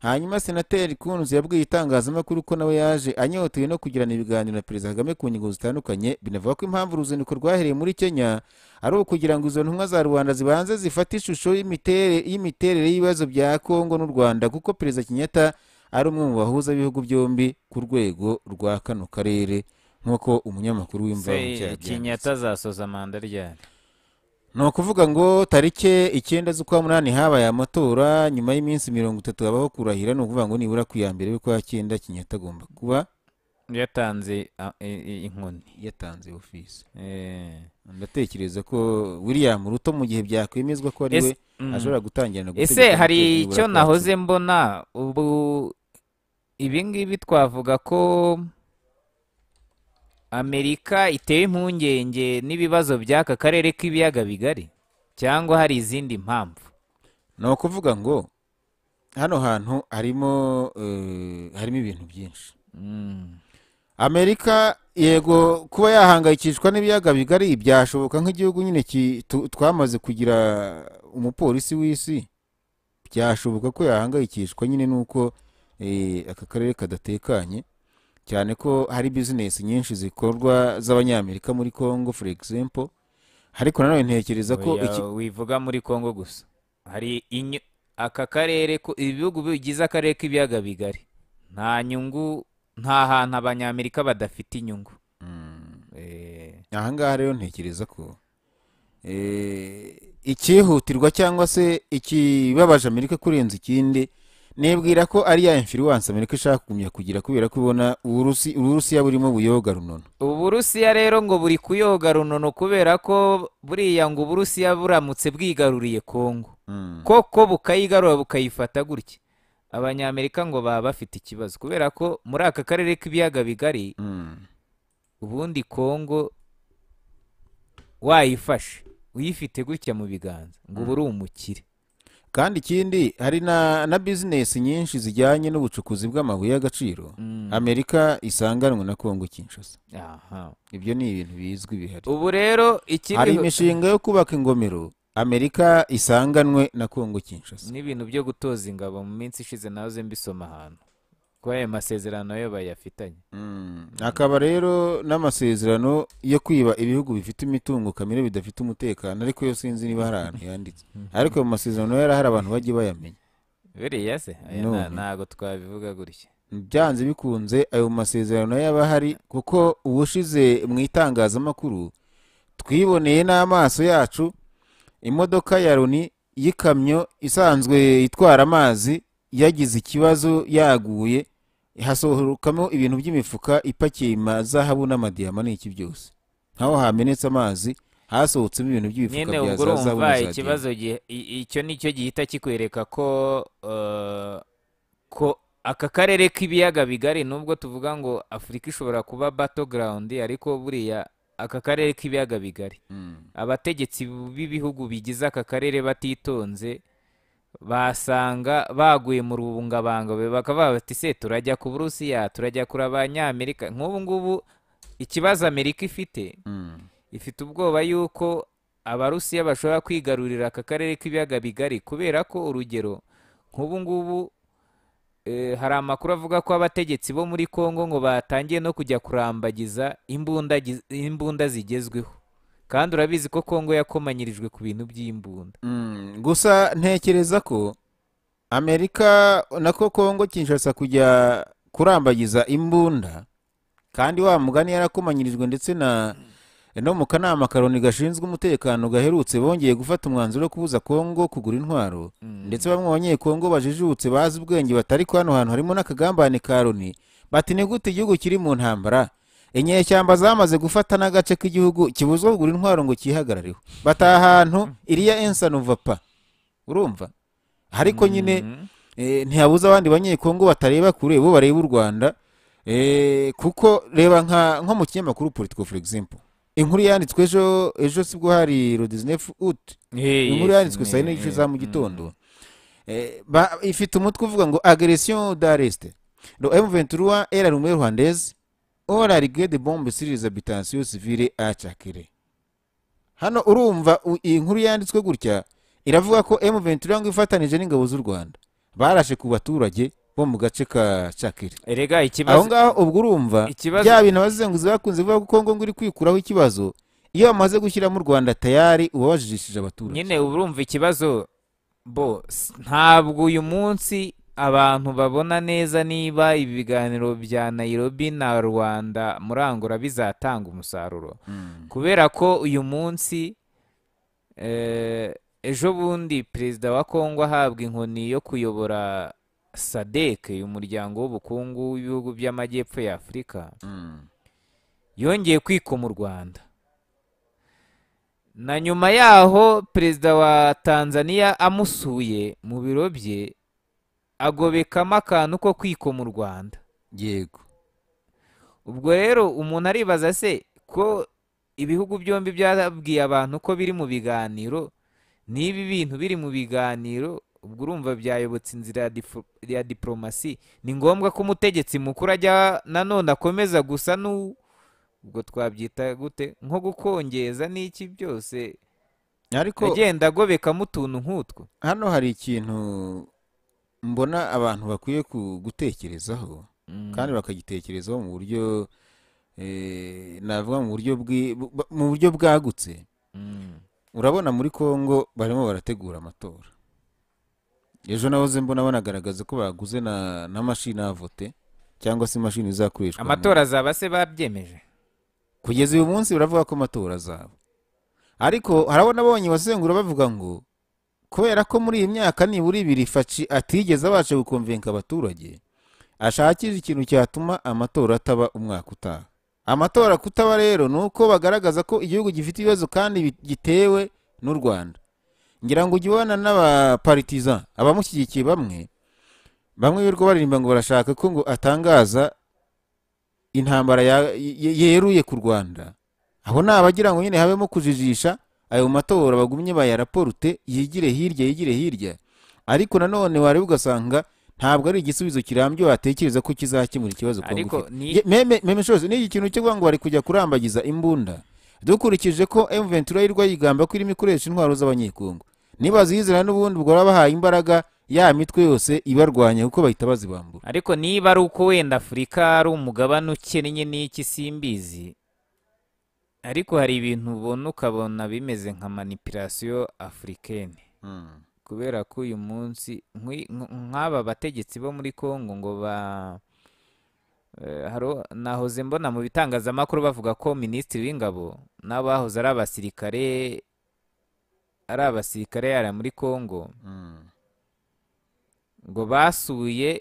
hanyuma senateri kunzi yabwiye itangazamakuru ko nawe yaje anyotewe no kugirana ibiganiro na perezida kagame ku ngingo zitandukanye binavuga ko impamvu uruzinduko rwahereye muri kenya ari ukugira ngo izo ntumwa za rubanda zibanze zifate ishusho y'imiterere y'ibibazo bya kongo n'u rwanda kuko perezida kenyatta ari umwe mu bahuza b'ibihugu byombi ku rwego rwa kano karere nk'uko umunyamakuru w'imvaho kenyatta azasoza manda ryari ni ukuvuga ngo tariki icyenda z'ukwa munani habaye amatora nyuma y'iminsi mirongo itatu habaho kurahira ni ukuvuga ngo nibura ku ya mbere y'ukwa cyenda kinyata agomba kuba yatanze inkoni yatanze ofisi eh. ndatekereza ko william ruto mu gihe byakwemezwa ko ari we mm. ashobora gutangira ese hari icyo nahoze mbona ubu ibingibi twavuga ko amerika iteye impungenge n'ibibazo by'aka karere k'ibiyaga bigari cyangwa hari izindi mpamvu ni ukuvuga ngo hano hantu harimo eh, harimo ibintu byinshi mm. amerika yego kuba yahangayikishwa n'ibiyaga bigari byashoboka nk'igihugu nyine twamaze kugira umupolisi w'isi byashoboka ko yahangayikishwa nyine n'uko eh, aka karere kadatekanye cyane ko hari bizinesi nyinshi zikorwa z'abanyamerika muri congo for example ariko nanone ntekereza ko wivuga muri kongo gusa hari aka karere ko ibihugu bigize akarere k'ibiyaga bigari nta nyungu nta hantu abanyamerika badafite inyungu hmm. eh. ahangaha rero ntekereza ko eh, icyihutirwa cyangwa se ikibabaje amerika kurenza ikindi nibwira ko ari ya influence amerika ishaka kugumya kugira kubera ko ubona uburusiya burimo buyoga runono uburusiya rero ngo buri kuyoga runono kubera ko buriya ngo uburusiya buramutse bwigaruriye kongo hmm. koko bukayigarura bukayifata gutya abanyamerika ngo baba bafite ikibazo kubera ko muri aka karere k'ibiyaga bigari hmm. ubundi kongo wayifashe uyifite gutya mu biganza ngo hmm. uba umukire kandi ikindi hari na bizinesi nyinshi zijyanye n'ubucukuzi bw'amabuye y'agaciro mm. amerika isanganwe na kongo kinshasa ibyo ni ibintu bizwi bihari ubu rero hari imishinga yo kubaka ingomero amerika isanganwe na kongo kinshasa n'ibintu byo gutoza ingabo mu minsi ishize nawe mbisoma ahantu kuba ayo masezerano yo bayafitanye mm. akaba rero n'amasezerano yo kwiba ibihugu bifite imitungo kamere bidafite umutekano ariko yo sinzi niba hari ahantu yanditse mm. ariko ayo masezerano yari hari abantu bajya bayamenya buriya se ntabwo twabivuga gutya byanze bikunze ayo masezerano yaba ahari kuko ubushize mu itangazamakuru twiboneye n'amaso yacu imodoka ya loni y'ikamyo isanzwe itwara amazi yagize ikibazo yaguye hasohokamo ibintu by'imifuka ipakiye zahabu n'amadiyama n'iki byose nkaho hamenetse amazi hasohotsemo ibintu by'ibifuka bya za zahabu na ikibazo icyo ni cyo gihita kikwereka ko uh, ko aka karere k'ibiyaga bigari nubwo tuvuga ngo afurika ishobora kuba bato garawundi ariko buriya aka karere k'ibiyaga bigari hmm. abategetsi b'ibihugu bigize aka karere batitonze basanga baguye mu rubungabangabo bakaba bati se turajya ku burusiya turajya kuri abanyamerika nk'ubu ngubu ikibazo amerika ifite mm. ifite ubwoba yuko abarusiya bashobora kwigarurira aka karere k'ibiyaga bigari kubera ko urugero nk'ubu ngubu eh, hari amakuru avuga ko abategetsi bo muri congo ngo batangiye no kujya kurambagiza imbunda zigezweho kandi urabizi ko kongo yakomanyirijwe ku bintu by'imbunda mm, gusa ntekereza ko amerika na ko kongo kinshasa kujya kurambagiza imbunda kandi wa mugani yarakomanyirijwe ndetse na no mu kanama karoni gashinzwe umutekano gaherutse bongeye gufata umwanzuro wo kubuza kongo kugura intwaro mm. ndetse bamwe mu banyekongo bajijutse bazi ubwenge batari ko hano hantu harimo n'akagambane ka bati ni gute igihugu kiri mu ntambara inyeshyamba zamaze gufata n'agace k'igihugu kibuzwa kugura intwaro ngo kihagarariwe bataha ahantu iriya ensa urumva ariko mm-hmm. nyine eh, ntihabuze abandi banyekongo batareba kure bo bareba u rwanda eh, kuko reba nko mu kinyamakuru politiko for example inkuru yanditswe ejo ejo sibwo hari rodizinefu uti inkuru yanditswe saa yine za mu mm-hmm. gitondo eh, ifite umutwe uvuga ngo agresiyo daresite do emu era rumwe rwandeze ora rigede bombe siriza habitansiyo sivire a hano urumva iyi nkuru yanditswe gutya iravuga ko ventura ngo ifatanije n'ingabo z'u rwanda barashe ku baturage bo mu gace ka cakire aho ngaho ubwo urumva bya bintu abazenguzi bakunze kuvuga ko ngo iri kwikuraho ikibazo iyo bamaze gushyira mu rwanda tayari uba wajijishije abaturage nyine urumva ikibazo bo ntabwo uyu munsi abantu babona neza niba ibi biganiro bya nayirobi na rwanda murangura bizatanga umusaruro hmm. kubera ko uyu munsi eh, ejo bundi perezida wa congo ahabwa inkoni yo kuyobora sadeke umuryango w'ubukungu w'ibihugu by'amajyepfo ya afurika hmm. yongeye kwiko mu rwanda na nyuma yaho perezida wa tanzania amusuye mu biro bye agobekamo akantu ko kwiko mu rwanda yego ubwo rero umuntu aribaza se ko ibihugu byombi byabwiye abantu ko biri mu biganiro niba ibintu biri mu biganiro ubwo urumva byayobotse inzira ya diporomasi ni ngombwa ko umutegetsi mukuru ajya nanone akomeza gusa n'ubu ubwo twabyita gute nko gukongeza n'iki byose ariko agenda agobekamo utuntu nk'utwo hano hari ikintu mbona abantu bakwiye gutekerezaho mm. kandi bakagitekerezaho mu buryo eh, navuga mu buryo mu buryo bwagutse mm. urabona muri kongo barimo barategura amatora ejo nahoze mbona banagaragaza ko baguze na mashini avote cyangwa se imashini izakoreshwa amatora azaba se babyemeje kugeza uyu munsi baravuga ko amatora azaba ariko harabona abonye basengura bavuga ngo kubera ko muri iyi myaka nibura ibiri faci atigeze abasha gukomvenka abaturage ashakisha ikintu cyatuma amatora ataba umwaka utaha amatora kutaba rero ni uko bagaragaza ko igihugu gifite ibibazo kandi gitewe n'u rwanda ngira ngo ujye ubona n'abaparitiza abamushyigikiye bamwe bamwe birirwa baririmba ngo barashaka ko ngo atangaza intambara yeruye ku rwanda aho ni abagira ngo nyine habemo kujijisha ayo matora bagumye bayaraporute yigire hirya yigire hirya ariko nanone wari ugasanga ntabwo ari igisubizo kirambye watekereza ko kizakemura ikibazo ariko ni meme shoze ni ikintu cyo ngo bari kujya kurambagiza imbunda dukurikije ko emuventura y'irwa yigamba ko irimo ikoresha intwaro z'abanyekongo niba zizira n'ubundi ubwo baba bahaye imbaraga ya mitwe yose ibarwanya kuko bahita bazibambura ariko niba ari uko wenda afurika ari umugabane ukennye n'iki simbizi ariko hari ibintu ubona ukabona bimeze nka manipirasiyo afurikene hmm. kubera ko uyu munsi nk'aba bategetsi bo muri congo ngo ba eh, nahoze mbona mu bitangazamakuru bavuga ko minisitiri w'ingabo n'abahoze ari abasirikare ari abasirikare yari muri congo hmm. ngo basuye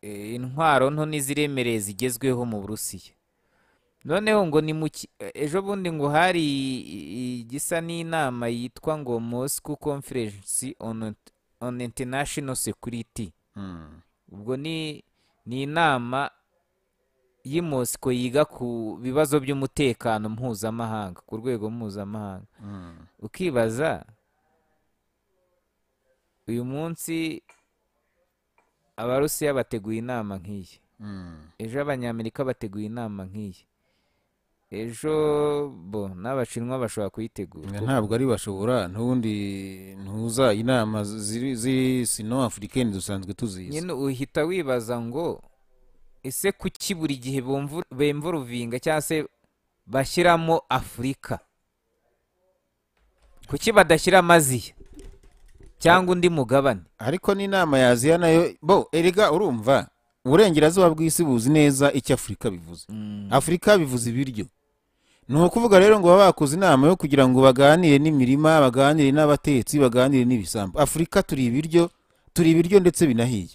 eh, intwaro nto n'iziremereye zigezweho mu burusiya noneho ngo ni mu e, ejo bundi ngo hari igisa n'inama yitwa ngo moscow conference on international security hmm. ubwo ni ni inama y'i mosiko yiga ku bibazo by'umutekano mpuzamahanga ku rwego mpuzamahanga hmm. ukibaza uyu munsi abarusiya bateguye inama nk'iyi hmm. ejo abanyamerika bateguye inama nk'iyi ejo bo n'abashinwa bashobora kuyitegura ntabwo ari bashobora n'ubundi ntuza inama ziri sino afurikeni dusanzwe tuzi nyine uhita wibaza ngo ese kuki buri gihe bemva uruvinga cyangwa se bashyiramo afurika kuki badashyira aziya cyangwa undi mugabane ariko n'inama ya aziya nayo bo erega urumva uburengerazuba bw'isi buzi neza icyo afurika bivuze mm. afurika bivuze ibiryo ni ukuvuga rero ngo baba bakoze inama yo kugira ngo baganire n'imirima baganire n'abatetsi baganire n'ibisambu afurika turi ibiryo turi ibiryo ndetse binahiye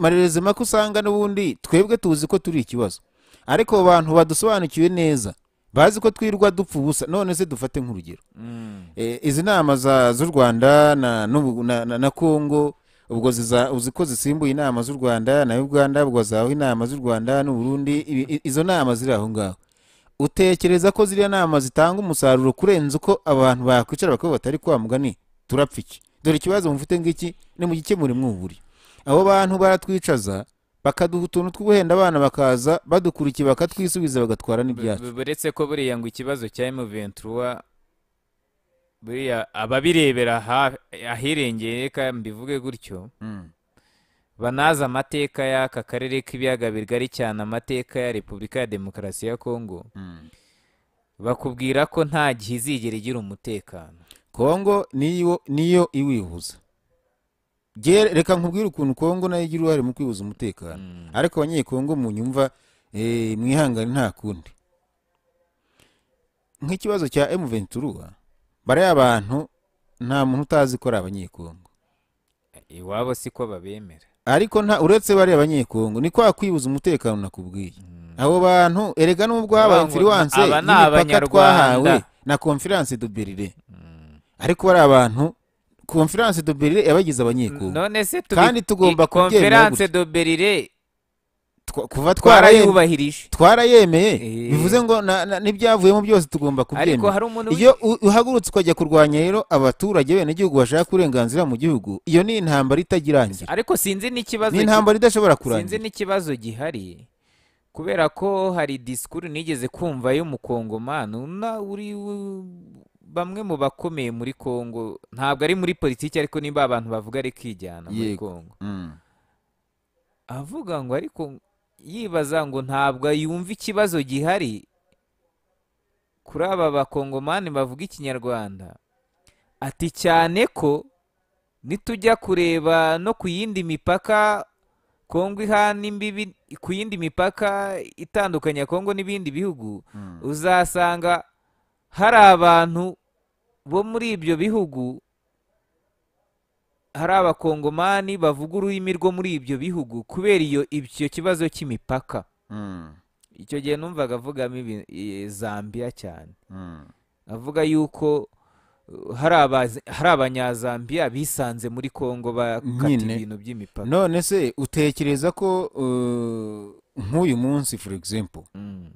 marereze make usanga n'ubundi twebwe tuzi ko turi ikibazo ariko abantu badusobanukiwe neza bazi ko twirwa dupfa ubusa none se dufate nk'urugero mm. eh, izi nama z'u rwanda na kongo ubwo uzi ko zisimbuye inama z'u rwanda na uganda ubwo zaho inama z'u rwanda n'uburundi izo nama ziri aho ngaho utekereza ko ziriya nama zitanga umusaruro kurenza uko abantu bakwicara bakaba batari kwa mugani turapfa iki dore ikibazo mufite ngiki ni mu gikemure mwuburi abo bantu baratwicaza bakaduha utuntu two guhenda abana bakaza badukurikiye bakatwisubiza bagatwara n'ibyacu buretse ko buriya ngo ikibazo cya emuventura buriya ababirebera ahirengeye mbivuge gutyo hmm. banazi amateka y'aka karere k'ibiyaga bigari cyane amateka ya repubulika ya demokarasi ya kongo hmm. bakubwira ko nta gihe izigera igira umutekano kongo niyo iwihuza reka nkubwire ukuntu kongo nayo igira uruhare mu kwihuza umutekano hmm. ariko abanyekongo mu nyumva eh, mwihangane nta kundi nk'ikibazo cya emuventura bariya abantu nta muntu utazi ko ari abanyekongo iwabo si ko babemera ariko nta uretse bariya abanyekongo ni kwa kwibuza umutekano nakubwiye hmm. abo bantu erega n'ubwo habaye influence y'imipaka twahawe na conference de Berlin hmm. ariko bari abantu conference de Berlin yabagize abanyekongo kandi tugomba kubyemera conference de Berlin kuva twarayubahirije twarayemeye eh. bivuze ngo n'ibyavuyemo byose tugomba kubyemera iyo uhagurutse ukajya kurwanya rero abaturage benegihugu bashaka uburenganzira mu gihugu iyo ni intambara itagirangira ariko sinzi n'ikibazo ni intambara idashobora kurangira sinzi n'ikibazo gihari kubera ko hari disikuru nigeze kumva y'umukongomani uri bamwe mu bakomeye muri kongo ntabwo ari muri politiki ariko niba abantu bavuga ari kwijyana muri congo mm. avuga ngo ariko yibaza ngo ntabwo yumva ikibazo gihari kuri aba bakongomani bavuga ikinyarwanda ati cyane ko nitujya kureba no ku yindi mipaka kongo ihana imbibi ku yindi mipaka itandukanya kongo n'ibindi bihugu hmm. uzasanga hari abantu bo muri ibyo bihugu hari abakongomani bavuga ururimi rwo muri ibyo bihugu kubera iyo icyo kibazo cy'imipaka hmm. icyo gihe numvaga avugamo zambia cyane hmm. avuga yuko uh, hari abanyazambia bisanze muri kongo bakata ibintu by'imipaka none se utekereza ko uh, nk'uyu munsi for example hmm.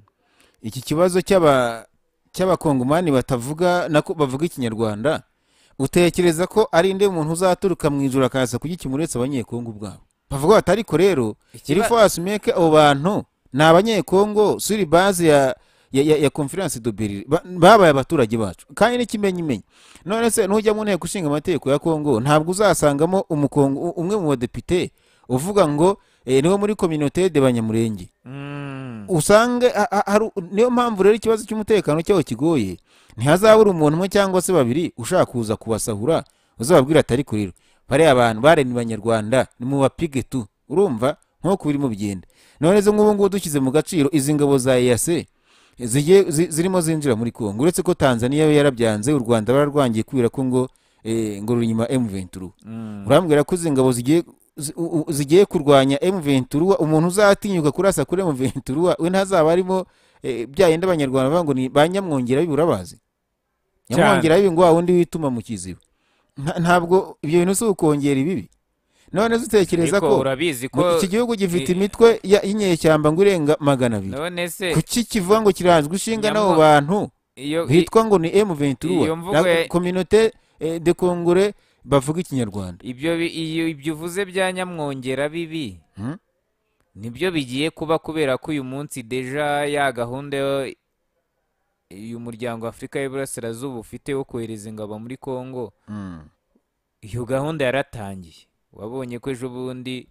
iki kibazo cy'abakongomani batavuga nako bavuga ikinyarwanda utekereza ko ari inde muntu uzaturuka mu ijoro akaza kugikemura uretse abanyekongo ubwabo bavuga atari ko rero iri fasi meke abo bantu ni abanyekongo suri bazi ya ya konferanse do babaye abaturage bacu kandi n'ikimenyimenyi none se n'ujya mu nteko ishinga amategeko ya kongo ntabwo uzasangamo umukongo umwe mu badepite uvuga ngo eh, niwo muri kominote de banyamurenge mm. usange niyo mpamvu rero ikibazo cy'umutekano cyaho kigoye ntihazabura umuntu umwe cyangwa se babiri ushaka kuza kubasahura uzababwira atari kurira bariya abantu baremye abanyarwanda ni mu bapige tu urumva nk'uko birimo bigenda none zo nk'ubu ngubu dushyize mu gaciro izi ngabo za eyase zirimo zinjira muri kongo uretse ko tanzania yo yarabyanze u rwanda bararwangiye kubera ko ngo eh, ngo ruri inyuma emu mm. urambwira ko izi ngabo zigiye zigiye kurwanya emu umuntu uzatinyuka kurasa kuri emu we ntazaba arimo eh, byayenda abanyarwanda bavuga ngo ni ba nyamwongera bibura bazi nyamwongeraho ibi ngo wundi wituma mu kiziba ntabwo ibyo bintu si ukongera ibibi none utekereza ko iki gihugu gifite imitwe y'inyeshyamba ngo irenga magana abiri kuki kivuga ngo kiranzwe ishinga n'abo bantu hitwa ngo ni emu ventura kominote de kongure bavuga ikinyarwanda ibyo uvuze bya nyamwongera bibi hmm? nibyo bigiye kuba kubera ko uyu munsi deja ya gahunda yo uyu muryango afurika y'iburasirazuba ufite wo kohereza ingabo muri kongo hmm. iyo gahunda yaratangiye wabonye ko ejo bundi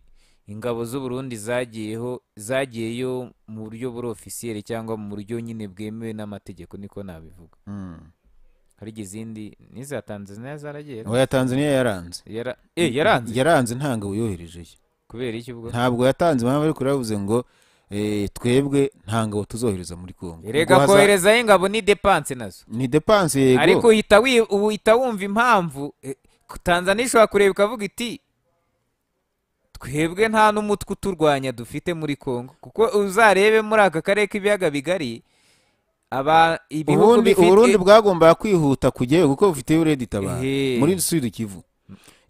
ingabo z'uburundi zagiyeho zagiyeyo mu buryo buri ofisiyeri cyangwa mu buryo nyine bwemewe n'amategeko niko nabivuga hari hmm. izindi n'iza tanzaniya zaragiye oya tanzaniya eh, yaranze yaranze yaranze ntabwo yohereje kubera iki ubwo ntabwo yatanze impamvu ari kurabuze ngo Eh, twebwe nta ngabo tuzohereza muri kongo eh, reka koherezayo ingabo ni depanse nazo ni depanse yego ariko uhita wumva impamvu eh, tanzania ishobora kureba ikavuga iti twebwe nta n'umutwe uturwanya dufite muri kongo kuko uzarebe muri aka karere k'ibiyaga bigari uburundi bwagombaga kwihuta kujyayo kuko bufite uredi itabara muri sud kivu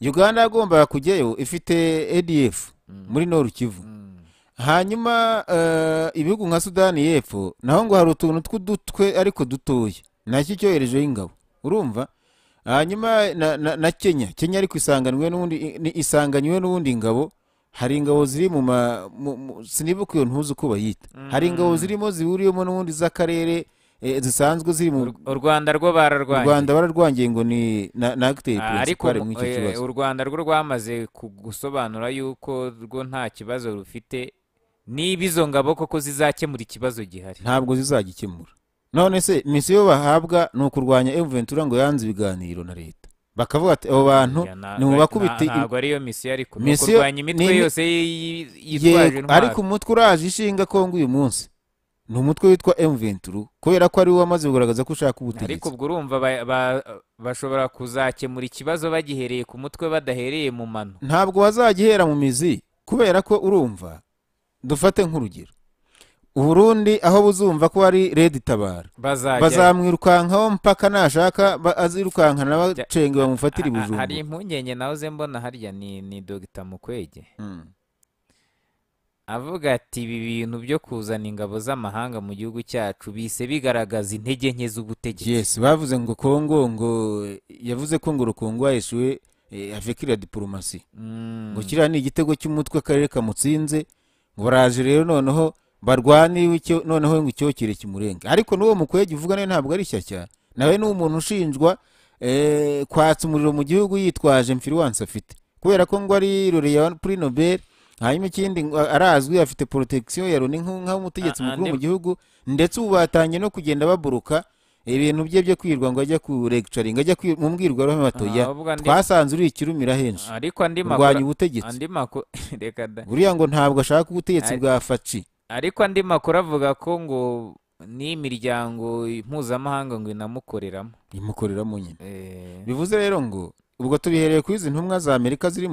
uganda yagombaga kujyayo ifite adf mm. muri noru kivu mm. hanyuma eh, ibihugu nka sudani y'epfo naho ngo hari utuntu tw'udutwe ariko dutoya nacyo cyoherejeho ingabo urumva hanyuma na kenya kenya ariko isanganywe n'ubundi ingabo hari ingabo ziri mu ma sinibuka iyo ntuzi uko bayita hari ingabo mm. zirimo zihuriyemo n'ubundi z'akarere eh, zisanzwe ziri mu rwanda rwo bararwangiye u rwanda bararwangiye ngo ni na agiteri ah, perezida muri icyo eh, kibazo u rwanda rwo rwamaze gusobanura yuko rwo nta kibazo rufite niba izo ngabo koko zizakemura ikibazo gihari ntabwo zizagikemura none se misiyo bahabwa ni ukurwanya emuventura ngo yanze ibiganiro na leta bakavuga ati abo bantu ni mu ntabwo ariyo misiyo ariko kurwanya imitwe yose yitwaje intwaro ariko umutwe uraje ishinga kongo uyu munsi ni umutwe witwa emuventura kubera ko ari wo wamaze kugaragaza ko ushaka ubutegetsi ariko ubwo urumva bashobora kuzakemura ikibazo bagihereye ku mutwe badahereye mu mano ntabwo bazagihera mu mizi kubera ko urumva dufate nk'urugero uburundi aho buzumva ko ari redi tabara bazamwirukankaho mpaka nashaka azirukankana abacenge bamufatira ibijumba hari impungenge nawe uze mbona harya ni dogita mukwege hmm. avuga ati ibi bintu byo kuzana ingabo z'amahanga mu gihugu cyacu bise bigaragaza intege nke z'ubutegetsi yesi bavuze ngo kongo ngo yavuze ko ngo rukungu waheshiwe eh, afekiriya diporomasi hmm. ngo kiriya ni igitego cy'umutwe akarere kamutsinze buraje rero noneho barwane iwe noneho ngo icyokere kimurenga ariko n'uwo mukwege uvuga nawe ntabwo ari shyashya nawe ni umuntu ushinjwa eh, kwatsa umuriro mu gihugu yitwaje mfiriwansi afite kubera ko ngo ari rore ya nobel hanyuma ikindi arazwi afite porotegisiyo ya loni nk'umutegetsi mukuru mu gihugu ndetse ubu batangiye no kugenda baburuka ibintu bye byo kwirwa ngo ajye kuregicaringa ajya mu mbwirwaruhame batoya twasanze uri ikirumira henshi urwanya ubutegetsi buriya ngo ntabwo ashaka ubutegetsi bwa faci ariko andi makuru avuga ko ngo n'imiryango mpuzamahanga ngo inamukoreramo imukoreramo nyine eh. bivuze rero ngo ubwo tubihereye kuri izi ntumwa za amerika ziri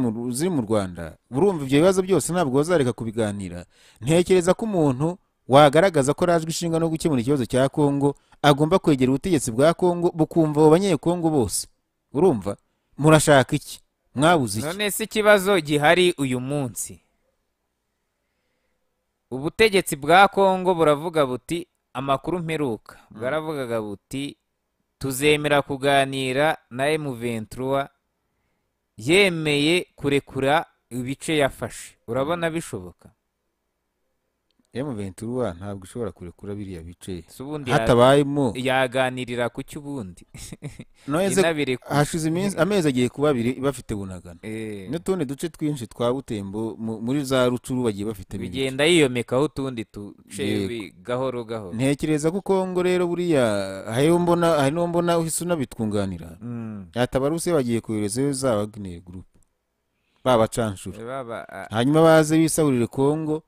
mu rwanda urumva ibyo bibazo byose ntabwo bazareka kubiganira ntekereza ko umuntu wagaragaza ko rajwe ishinga no gukemura ikibazo cya kongo agomba kwegera ubutegetsi bwa kongo bukumva abo banyekongo bose urumva murashaka iki mwabuze iki none si ikibazo gihari uyu munsi ubutegetsi bwa kongo buravuga buti amakuru mperuka mm. bwaravugaga buti tuzemera kuganira na emuventura yemeye kurekura ibice yafashe urabona bishoboka ventura ntabwo ishobora kurekura biriya bice hatabayemo yaganirira ku cy'ubundi hashize amezi agiye kuba abiri bafite bunagana eh. n'utundi duce twinshi twa butembo muri za rucuru bagiye bafite bigenda yiyomekaho utundi duce gahoro gahoro ntekereza ko kongo rero buriya hari n'uwo mbona uhise unabitwunganira hmm. yatabaruse bagiye koherezayo za wagineye gurupe babacanshura hanyuma baze bisahurire kongo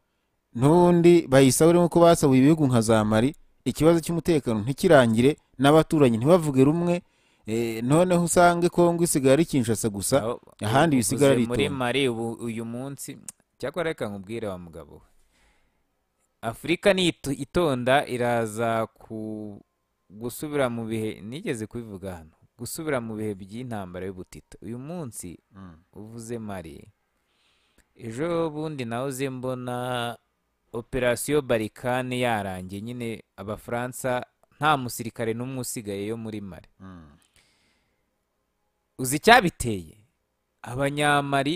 n'ubundi bayisaho urimo ko basabuye ibihugu nka za mari ikibazo cy'umutekano ntikirangire n'abaturanyi ntibavuge rumwe eh, noneho usange kongo isigaye ari kinshasa gusa ahandi bisigara ari muri mari uyu munsi cyakora reka nkubwire wa mugabo we afurika ni itonda iraza ku gusubira mu bihe nigeze kubivuga hano gusubira mu bihe by'intambara y'ubutita uyu munsi mm. uvuze mari ejo bundi nawe uzi mbona operasiyo barikani yarangiye nyine abafaransa nta musirikare n'umwe usigaye yo muri mare hmm. uzi icyabiteye abanyamari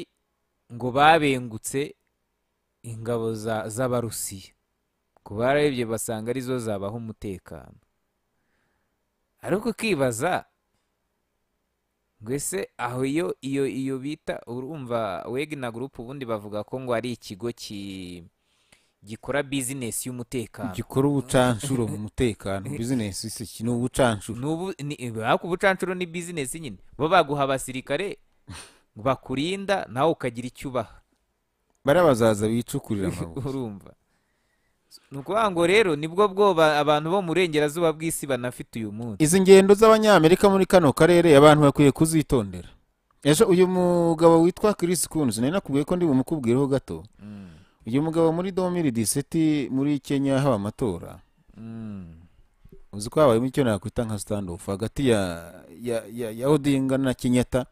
ngo babengutse ingabo z'abarusiya ku bararebye basanga arizo zabaha umutekano ariko ukibaza mbese aho iyo iyo iyo bita urumva wegina gurupe ubundi bavuga ko ngo ari ikigo ki gikora bizinesi y'umutekano gikora ubucanshuro mu mutekano bizinesi si ni ubucanshuro ariko ubucanshuro ni bizinesi nyine baba baguha abasirikare bakurinda nawe ukagira icyo ubaha bariya bazaza bicukurira amabuye urumva ni ukuvuga ngo rero nibwo bwoba abantu bo mu burengerazuba bw'isi banafite uyu munsi izi ngendo z'abanyamerika muri kano karere abantu bakwiye kuzitondera ejo uyu mugabo witwa Chris kunzi nari nakubwiye ko ndi bumukubwireho gato mm. uyu mugabo muri domiri diseti muri kenya haba amatora mm. uzi ko habayemo icyo nakwita nka sitandi hagati ya ya odinga na kenyatta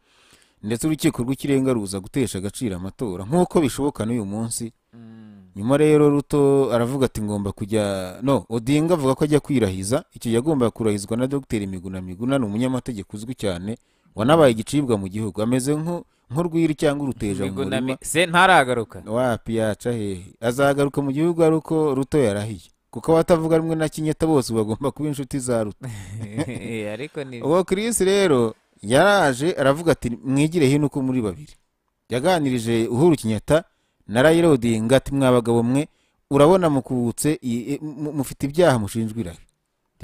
ndetse urukiko rw'ikirenga ruza gutesha agaciro amatora nk'uko bishoboka n'uyu munsi mm. nyuma rero ruto aravuga ati ngomba kujya no odinga avuga ko ajya kwirahiza icyo yagombaga kurahizwa na Dr miguna miguna ni umunyamategeko uzwi cyane wanabaye igicibwa mu gihugu ameze nk'urwiri cyangwa uruteja mu murima se ntaragaruka wapi yaca hehe azagaruka mu gihugu ari uko ruto yarahiye kuko abatavuga rumwe na kinyeta bose bagomba kuba inshuti za ruto uwo kirisi rero yaraje aravuga ati mwigire hino uko muri babiri yaganirije uhuru kinyeta na rayirodi ngati mwa bagabo mwe urabona mukubutse mufite ibyaha mushinjwa irahe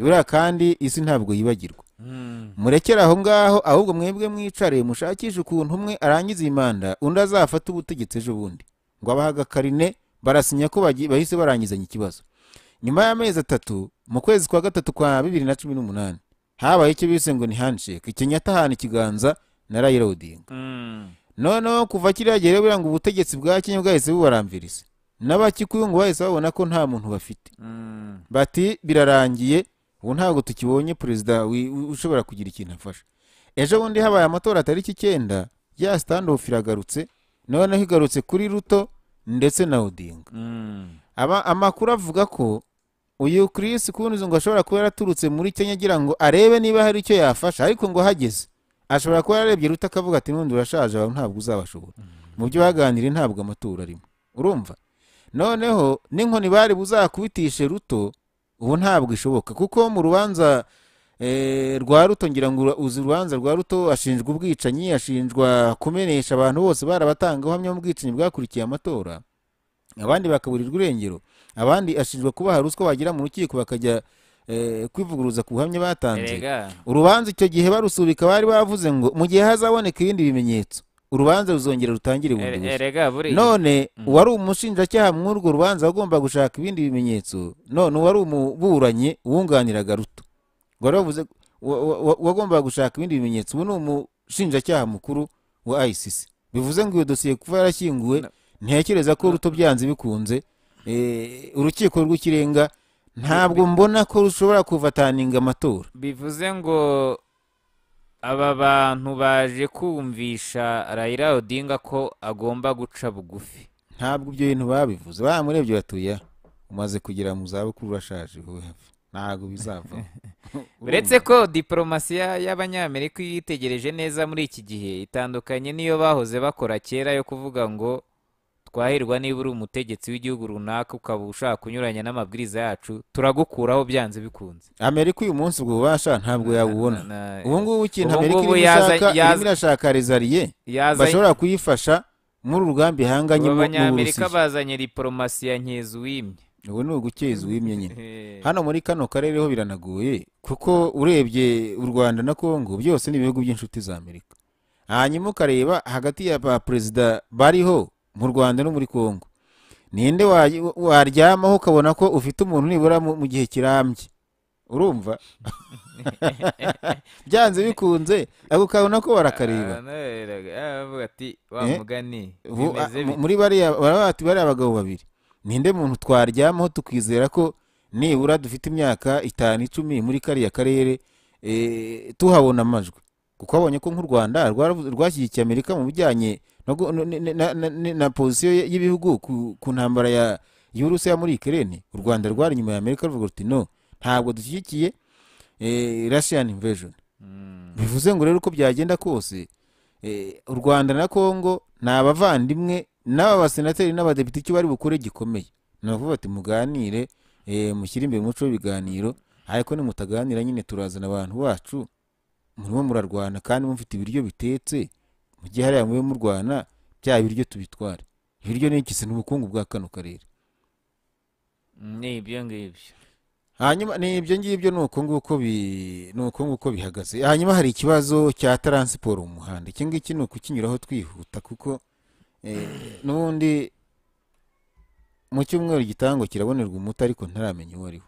buriya kandi isi ntabwo yibagirwa hmm. murekere aho ngaho ahubwo mwebwe mwicare mushakishe ukuntu umwe arangiza iyi manda undi azafata ubutegetsi ejo bundi ngo abahaga karine barasinya ko bahise barangizanya ikibazo nyuma y'amezi atatu mu kwezi kwa gatatu kwa bibiri na cumi n'umunani habaye icyo bise ngo ni handshake kenyatta ahana ikiganza na rayira odinga hmm. noneho kuva kiriya gihe buriya ngo ubutegetsi bwa kenya bwahise bubarambiriza n'abakikuyu ngo bahise babona ko nta muntu bafite hmm. bati birarangiye ubu ntabwo tukibonye perezida ushobora kugira ikintu afasha ejo bundi habaye amatora tariki icyenda ya sitandofu iragarutse noneho igarutse kuri ruto ndetse na odinga hmm. amakuru avuga ko uyu kirisi kunzi ngo ashobora kuba yaraturutse muri kenya agira ngo arebe niba hari icyo yafasha ariko ngo hageze ashobora kuba yarebye ruto akavuga ati n'undi urashaje abantu ntabwo uzabashobora hmm. mu byo baganiriye ntabwo amatora arimo urumva noneho n'inkoni bari buzakubitishe ruto ubu ntabwo ishoboka kuko mu rubanza eh, rwa ruto ngira ngo uzi urubanza rwa ruto ashinjwa ubwicanyi ashinjwa kumenesha abantu bose barabatanga ubuhamya ubwicanyi bwakurikiye amatora abandi bakaburirwa irengero abandi ashinjwa kuba hari ruswa bagera mu rukiko bakajya eh, kwivuguruza ku buhamya batanze urubanza icyo gihe barusubika bari bavuze ngo mu gihe hazaboneka ibindi bimenyetso urubanza ruzongera rutangire bundi bushya none mm. uwari umushinjacyaha muri urwo rubanza agomba gushaka ibindi bimenyetso none uwari umuburanyi wunganiraga ruto wagomba gushaka ibindi bimenyetso ubu ni umushinjacyaha mukuru wa ICC bivuze ngo iyo dosiye kuba yarashyinguwe ntekereza ko ruto byanze bikunze eh, urukiko rw'ikirenga ntabwo mbona ko rushobora kuvataninga amatora bivuze ngo aba bantu baje kumvisha rayira odinga ko agomba guca bugufi ntabwo ibyo bintu babivuze ibyo batuye umaze kugera mu zabukuru urashaje hafi ntabwo bizava uretse ko diporomasiya y'abanyamerika iyo uyitegereje neza muri iki gihe itandukanye n'iyo bahoze bakora kera yo kuvuga ngo twaherwa niba uri umutegetsi w'igihugu runaka ukaba ushaka kunyuranya n'amabwiriza yacu turagukuraho byanze bikunze amerika uyu munsi ubwo bubasha ntabwo yawubona ubu ngubu ikintu amerika irimo irashaka rezariye bashobora kuyifasha muri urugamba ihanganye mu burusiya abanyamerika bazanye diporomasi ya nkezuwimye ubu ni ugukeza uwimye nyine hano muri kano karere ho biranaguye kuko urebye u rwanda na Congo byose ni ibihugu by'inshuti za amerika hanyuma ukareba hagati ya ba perezida bariho mu rwanda no muri kongo ninde waryamaho ukabona ko ufite umuntu nibura mu gihe kirambye urumva byanze bikunze ako kabona ko barakareba ah, ah, eh? ah, muri bariya bariya abagabo babiri ninde muntu twaryamaho tukizera ko nibura dufite imyaka itanu icumi muri kariya karere eh, tuhabona amajwi kuko abonye ko nk'u rwanda rwashyigikiye amerika mu bijyanye na posiyo y'ibihugu ku ntambara ya ya muri ikirere u rwanda rwari inyuma ya amerika ruvuga ruti no ntabwo dushyigikiye eh, rasiyani imvejoni hmm. bivuze ngo rero uko byagenda kose eh, u rwanda na congo ni abavandimwe n'aba basenateri n'abadepite icyo bari bukure gikomeye ni ukuvuga ati muganire eh, mushyire imbere umuco w'ibiganiro ariko nimutaganira nyine turazana abantu bacu murimo murarwana kandi mufite ibiryo bitetse mu gihe hariya mu murwana bya biryo tubitware ibiryo ni ikisi ni ubukungu bwa kano karere ni ibyo ngibyo hanyuma ni ibyo ngibyo ni uko nguko ni uko nguko bihagaze hanyuma hari ikibazo cya taransiporo mu muhanda iki ngiki ni ukukinyuraho twihuta kuko eh, n'ubundi mu cyumweru gitango kirabonerwa umuti ariko ntaramenya uwo ariwe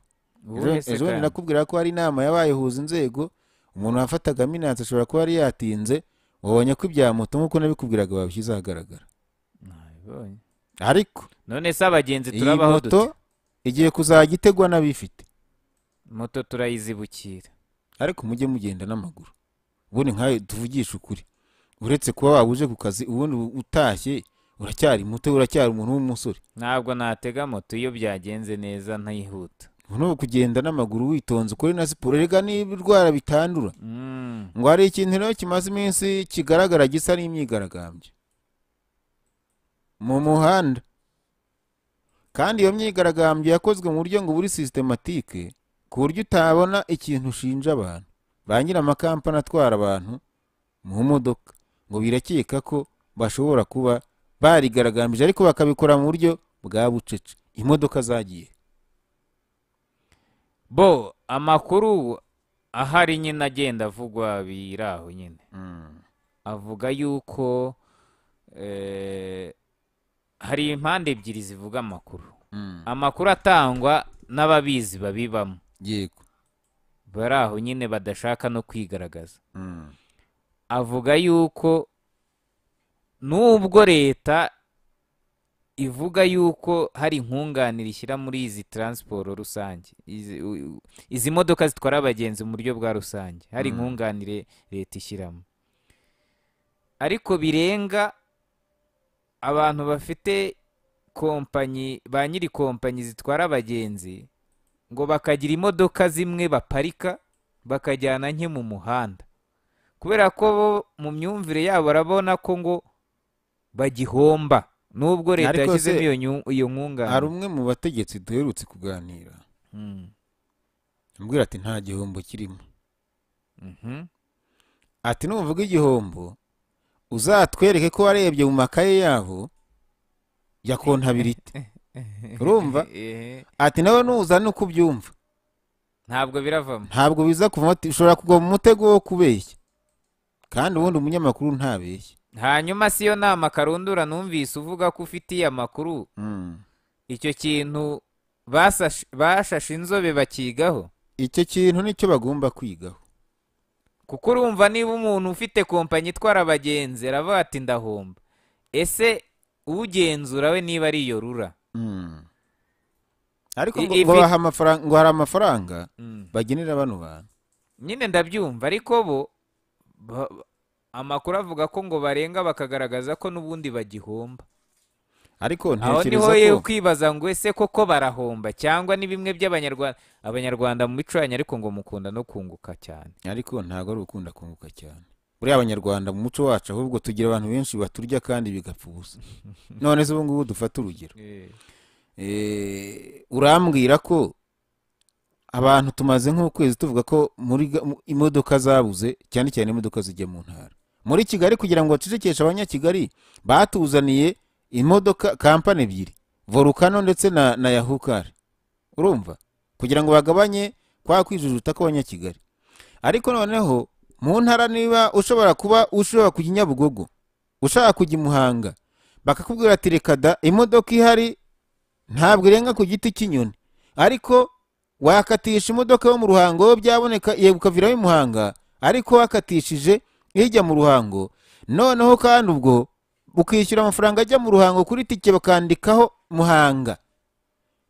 ejo nakubwira ko hari inama yabaye huza inzego umuntu wafatagamo inanasi ashobora kuba yari yatinze wabonye ko moto nkuko nabikubwiraga wabishyize ahagaragara ariko none se abagenzi turabaho dute moto igiye kuzajya itegwa n'abifite moto turayizibukira ariko mujye mugenda n'amaguru ubundi nkawe tuvugishe ukuri uretse kuba waba uje ku kazi ubundi utashye uracyari muto uracyari umuntu w'umusore ntabwo natega moto iyo byagenze neza ntiyihuta ntubu kugenda n'amaguru witonze ukore na siporo mm. reka n'ibirwara bitandura mm. ngo hari ikintu rero kimaze iminsi kigaragara gisa n'imyigaragambyo mu muhanda kandi iyo myigaragambyo yakozwe mu buryo ngo buri sisitematike ku buryo utabona ikintu ushinja abantu ba nyir'amakampani atwara abantu mu modoka ngo birakeka ko bashobora kuba barigaragambije ariko bakabikora mu buryo bwa bucece imodoka zagiye bo amakuru ahari nyine agenda avugwa biri aho nyine hmm. avuga yuko eh, hari impande ebyiri zivuga amakuru hmm. amakuru atangwa n'ababizi babibamo yego bari aho nyine badashaka no kwigaragaza hmm. avuga yuko nubwo leta ivuga yuko hari nkunganire ishyira muri izi taransiporo rusange izi modoka zitwara abagenzi mu buryo bwa rusange hari mm. inkunganire leta ishyiramo ariko birenga abantu bafite kompanyi ba nyiri kompanyi zitwara abagenzi ngo bakagira imodoka zimwe baparika bakajyana nke mu muhanda kubera ko bo mu myumvire yabo barabona ko ngo bagihomba nubwo leta yashyizemo iyo nkunga hari umwe mu bategetsi duherutse kuganira hmm. ambwira ati nta gihombo kirimo mm-hmm. ati nuvuga igihombo uzatwereke ko warebye mu makaye yabo ya kontabirite urumva ati nawe nuzane uko ubyumva ntabwo biravamo ntabwo biza kuvamo ushobora kugwa mu mutego wo kubeshya kandi ubundi umunyamakuru ntabeshya hanyuma si yo nama karundura numvise uvuga ko ufitiye amakuru hmm. icyo kintu bashashe inzobe bakigaho icyo kintu nicyo bagomba kwigaho kuko urumva niba umuntu ufite kompanyi itwara abagenzi aravuga ati ndahomba ese ugenzura we niba ari iyo rura hmm. ariko ngo baha amafaranga ngo hari amafaranga hmm. bagenera bano bantu nyine ndabyumva ariko bo amakuru avuga ko ngo barenga bakagaragaza ko n'ubundi bagihomba ariko aho niho yewe kwibaza ngo ese koko barahomba cyangwa ni bimwe by'abanyarwanda abanyarwanda mu bicuranye ariko ngo mukunda no kunguka cyane ariko ntabwo ari ukunda kunguka cyane buriya abanyarwanda mu muco wacu ahubwo tugira abantu benshi baturya kandi bigapfa none se ubu dufate urugero eh. Eh, urambwira ko abantu tumaze nk'ukwezi tuvuga ko muri imodoka zabuze cyane cyane imodoka zijya mu ntara muri kigali kugira ngo tuzikeshe abanyakigali batuzaniye imodoka kampani ebyiri volukano ndetse na na yahukari urumva kugira ngo bagabanye kwa kwijujuta kw'abanyakigali ariko noneho mu ntara niba ushobora kuba ushobora kujya i nyabugogo ushaka kujya i muhanga bakakubwira ati reka da imodoka ihari ntabwo irenga ku giti cy'inyoni ariko wakatisha imodoka yo mu ruhango byaboneka yewe ukaviramo i ariko wakatishije nkijya mu ruhango noneho kandi ubwo ukishyura amafaranga ajya mu ruhango kuri tike bakandikaho muhanga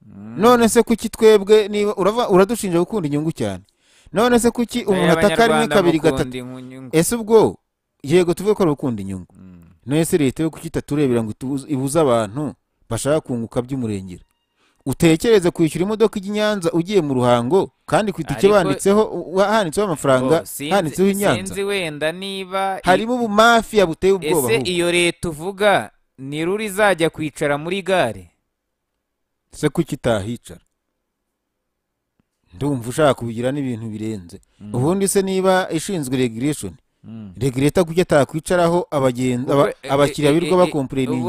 mm. none se kuki twebwe niba uradushinja gukunda inyungu cyane none se kuki umuntu ataka rimwe kabiri gatatu ese ubwo yego tuvuge ko gukunda inyungu mm. none se leta yo kuki itaturebera ngo ibuze abantu bashaka kunguka by'umurengera utekereze kwishyura imodoka ijya i nyanza ugiye mu ruhango kandi ku itike banditseho handitseho amafaranga handitseho i sinzi wenda niba harimo ubumafiya buteye ubwoba ese iyo leta uvuga ni ruri izajya kwicara muri gare ese kuki itahicara ndumva ushaka kubigira n'ibintu birenze mm. ubundi se niba ishinzwe regulation Hmm. regireta e- e- e- kuki atakwicaraho abakiriya birirwa bakompureningi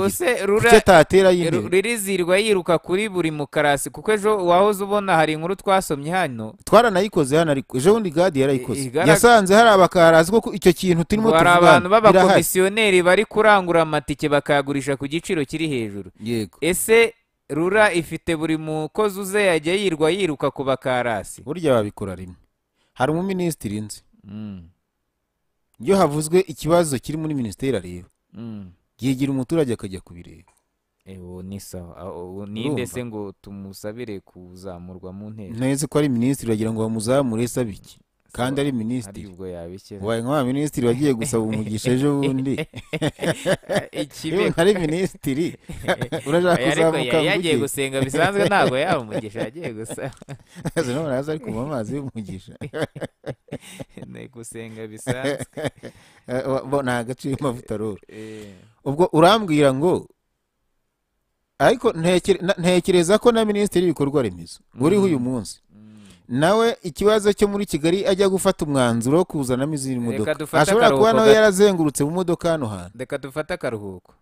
kuki atatera y'intebe ririzirwa yiruka kuri buri mukarasi kuko ejo wahoze ubona hari inkuru twasomye hano twaranayikoze hano ariko ejo bundi gadi yarayikoze yasanze hari abakarazi kuko icyo kintu turimo tuvuga hari abantu b'abakomisiyoneri bari kurangura amatike bakayagurisha ku giciro kiri hejuru ese rura ifite buri mukozi uze yajya yirwa yiruka ku bakarasi burya babikora rimwe hari umuminisitiri nzi hmm. iyo havuzwe ikibazo kiri muri minisiteri areba mm. yegera umuturage akajya kubireba ni sawa ni ndetse ngo tumusabire kuzamurwa mu nteko neza ko ari minisitiri uragira ngo bamuzamure sabe iki kandi ari minisitiri wabaye nka wa minisitiri wagiye gusaba umugisha ejo bundi ari minisitiri urashaka kuzamuka yagiye gusenga bisanzwe ntabwo yaba umugisha yagiye gusaba none hasi ari kunywa amazi y'umugisha gusenga bisanzwe eh, nta gace y'amavuta rero eh. ubwo urambwira ngo ariko ntekereza ko na minisitiri w'ibikorwa remezo uriho uyu mm. munsi nawe ikibazo cyo muri kigali ajya gufata umwanzuro wo kuzanamo izindi modoka ashobora kuba nawe yarazengurutse mu modoka hano hantu reka dufate akaruhuko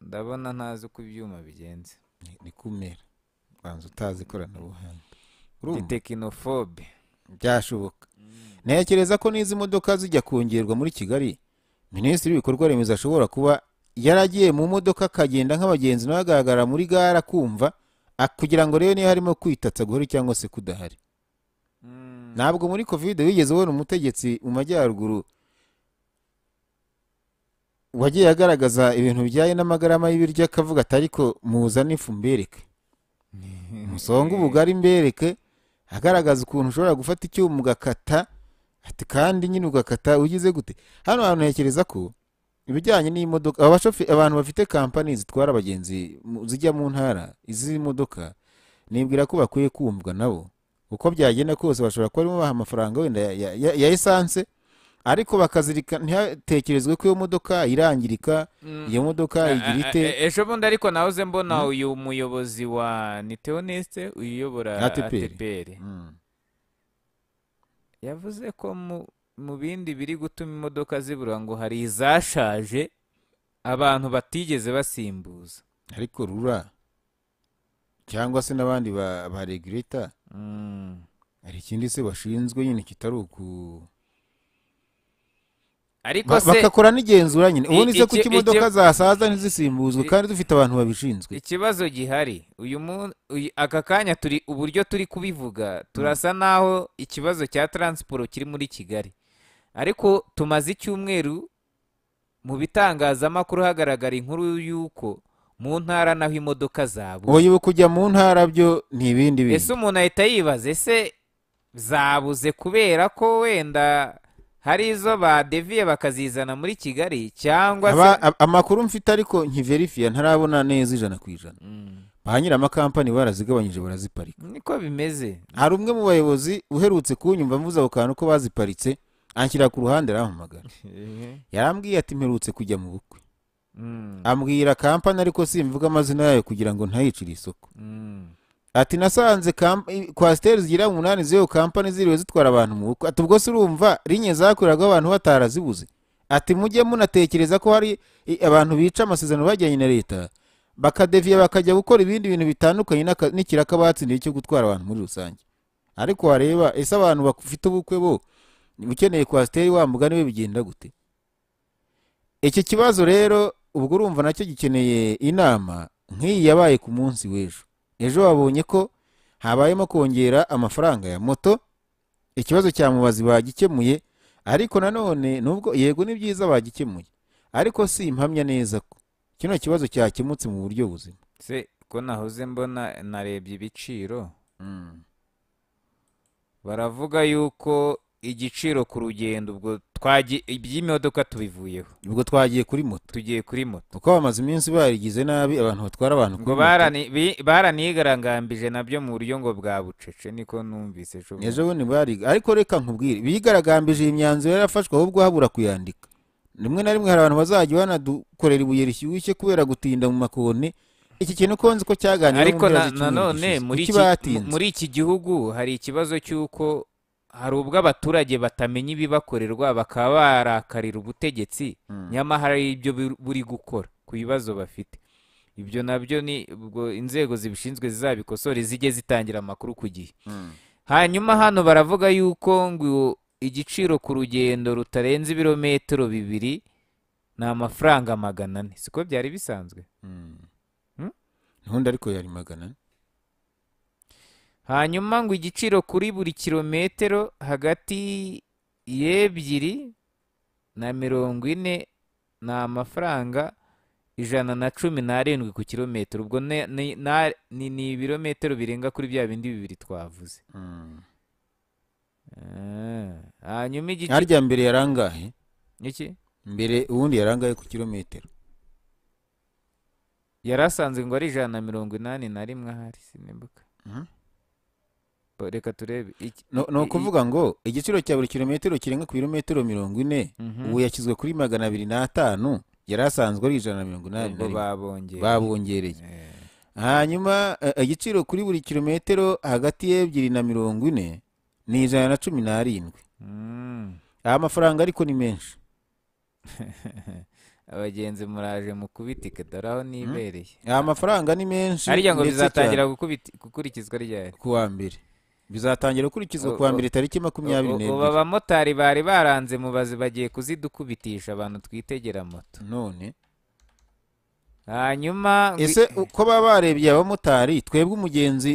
ndabona ntazi uko ibyuma bigenze ni kumera banza utazi ikoranabuhanga ni tekinofobe byashoboka mm. ntekereza ko n'izi modoka zijya kongerwa muri kigali minisitiri w'ibikorwa remezo ashobora kuba yaragiye mu modoka akagenda nk'abagenzi n'abagaragara muri gare akumva kugira ngo rero niba harimo kwitatsa guhari cyangwa se kudahari hmm. ntabwo muri kovide wigeze ubona umutegetsi mu majyaruguru wagiye agaragaza ibintu bijyanye n'amagarama y'ibiryo akavuga ati ariko muzane ifu mbereke musonge ubugari mbereke agaragaza ukuntu ushobora gufata icyuma ugakata ati kandi nyine ugakata ugize gute hano hantu ntekereza ko ibijyanye n'imodoka abantu bafite kampani zitwara abagenzi zijya mu ntara izi modoka nibwira ko bakwiye kumvwa nabo uko byagenda kose bashobora kuba barimo baha amafaranga wenda ya esanse ariko bakazirika ntihatekerezwe ko iyo modoka irangirika mm. iyo modoka eh, igira eh, ite eh, ejo bundi ariko nahoze mbona hmm? uyu muyobozi wa niteonesite uyobora ateperi hmm. yavuze ko mu mu bindi biri gutuma imodoka zibura ngo hari izashaje abantu batigeze basimbuza ariko rura cyangwa se n'abandi ba regireta mm. hari ikindi se bashinzwe nyine kitari uku ariko se bakakora n'igenzura nyine ubundi se kuki imodoka zasaza ntizisimbuzwe kandi dufite abantu babishinzwe ikibazo gihari uyu aka kanya turi uburyo turi kubivuga turasa mm. naho ikibazo cya taransiporo kiri muri kigali ariko tumaze icyumweru mu bitangazamakuru hagaragara inkuru y'uko mu ntara naho imodoka zabuze uyu kujya mu ntara byo ni ibindi bintu ese umuntu ahita yibaza ese zabuze kubera ko wenda hari izo badeviye bakazizana muri kigali cyangwa se amakuru mfite ariko nkiverifiye ntarabona neza ijana ku ijana mm. ba nyir'amakampani barazigabanyije baraziparika niko bimeze hari umwe mu bayobozi uherutse kunyumva mvuze ako kantu ko baziparitse anshyira ku ruhande arampamagara yarambwiye ati mperutse kujya mu bukwe hmm. ambwira kampani ariko simvuga amazina yayo kugira ngo ntayicire isoko hmm. ati nasanze kwasiteri zigira umunani z'iyo kampani ziriwe zitwara abantu mu bukwe ati ubwo se urumva rinye zakoreraga abantu batarazibuze ati mujye munatekereza ko hari abantu bica amasezerano bajyanye na leta bakadeviye bakajya gukora ibindi bintu bitandukanye n'ikiraka batsindiye cyo gutwara abantu muri rusange ariko wareba ese abantu bafite ubukwe bo ukeneye kwasiteri wa mugani niwe bigenda gute iki kibazo rero ubwo urumva nacyo gikeneye inama nk'iyi yabaye ku munsi w'ejo ejo wabonye ko habayemo kongera amafaranga ya moto ikibazo cya mubazi bagikemuye ariko nanone nubwo yego ni byiza bagikemuye ariko si impamya neza ko kino kibazo cyakemutse mu buryo buzima se ko nahoze mbona narebye ibiciro hmm. baravuga yuko igiciro ku rugendo ubwo iby'imodoka tubivuyeho ubwo twagiye kuri moto tugiye kuri moto kuko bamaze iminsi barigize nabi abantu batwara abantu kuri moto baranigaragambije nabyo mu buryo ngo bwa bucece niko numvise ejo bundi bari ariko reka nkubwire bigaragambije iyi myanzuro yarafashwe ahubwo habura kuyandika rimwe na rimwe hari abantu bazajya banadukorera ibuye rishyushye kubera gutinda mu makoni iki kintu ukunze ko cyaganiriye ariko nanone muri iki gihugu hari ikibazo cy'uko hari ubwo abaturage batamenya ibibakorerwa bakaba barakarira ubutegetsi hmm. nyamara hari ibyo buri gukora ku bibazo bafite ibyo nabyo ni ubwo inzego zibishinzwe zizabikosore zijye zitangira amakuru ku gihe hmm. hanyuma hano baravuga yuko ngo igiciro ku rugendo rutarenze ibirometero bibiri ni amafaranga magana ane siko byari bisanzwe hmm. ntundi ariko yari magana ane hanyuma ngo igiciro kuri buri kilometero hagati y'ebyiri na mirongo ine ni amafaranga ijana na cumi n'arindwi ku kilometero ubwo ni ibirometero birenga kuri bya bindi bibiri twavuze hmm. eh, hanyuma igice harya mbere yarangahe iki mbere ubundi yarangahe ku kilometero yari asanzwe ngo ari ijana na mirongo inani na rimwe ahari sinimbuka hmm? reka turebe ni ukuvuga ngo igiciro cya buri kilometero kirenga ku birometero mirongo ine mhm. ubu yashyizwe kuri magana abiri n'atanu yari asanzwe ari ijana na mirongo inani na babongereye eh. hanyuma eh, eh, igiciro kuri buri kilometero hagati y'ebyiri na mirongo ine ni ijana na cumi n'arindwi mm. aya mafaranga ariko ni menshi abagenzi muraje mu kubitike dore aho hmm? nibereye aya mafaranga ni menshi ariko ngo bizatangira gukurikizwa ryari ku wa mbere bizatangira gukurikizwa kuwa mbere tariki makumyabiri n'ebyiri ubu abamotari bari baranze mubazi bagiye kuzidukubitisha abantu twitegera moto none hanyuma ese uko baba barebye abamotari twebwe umugenzi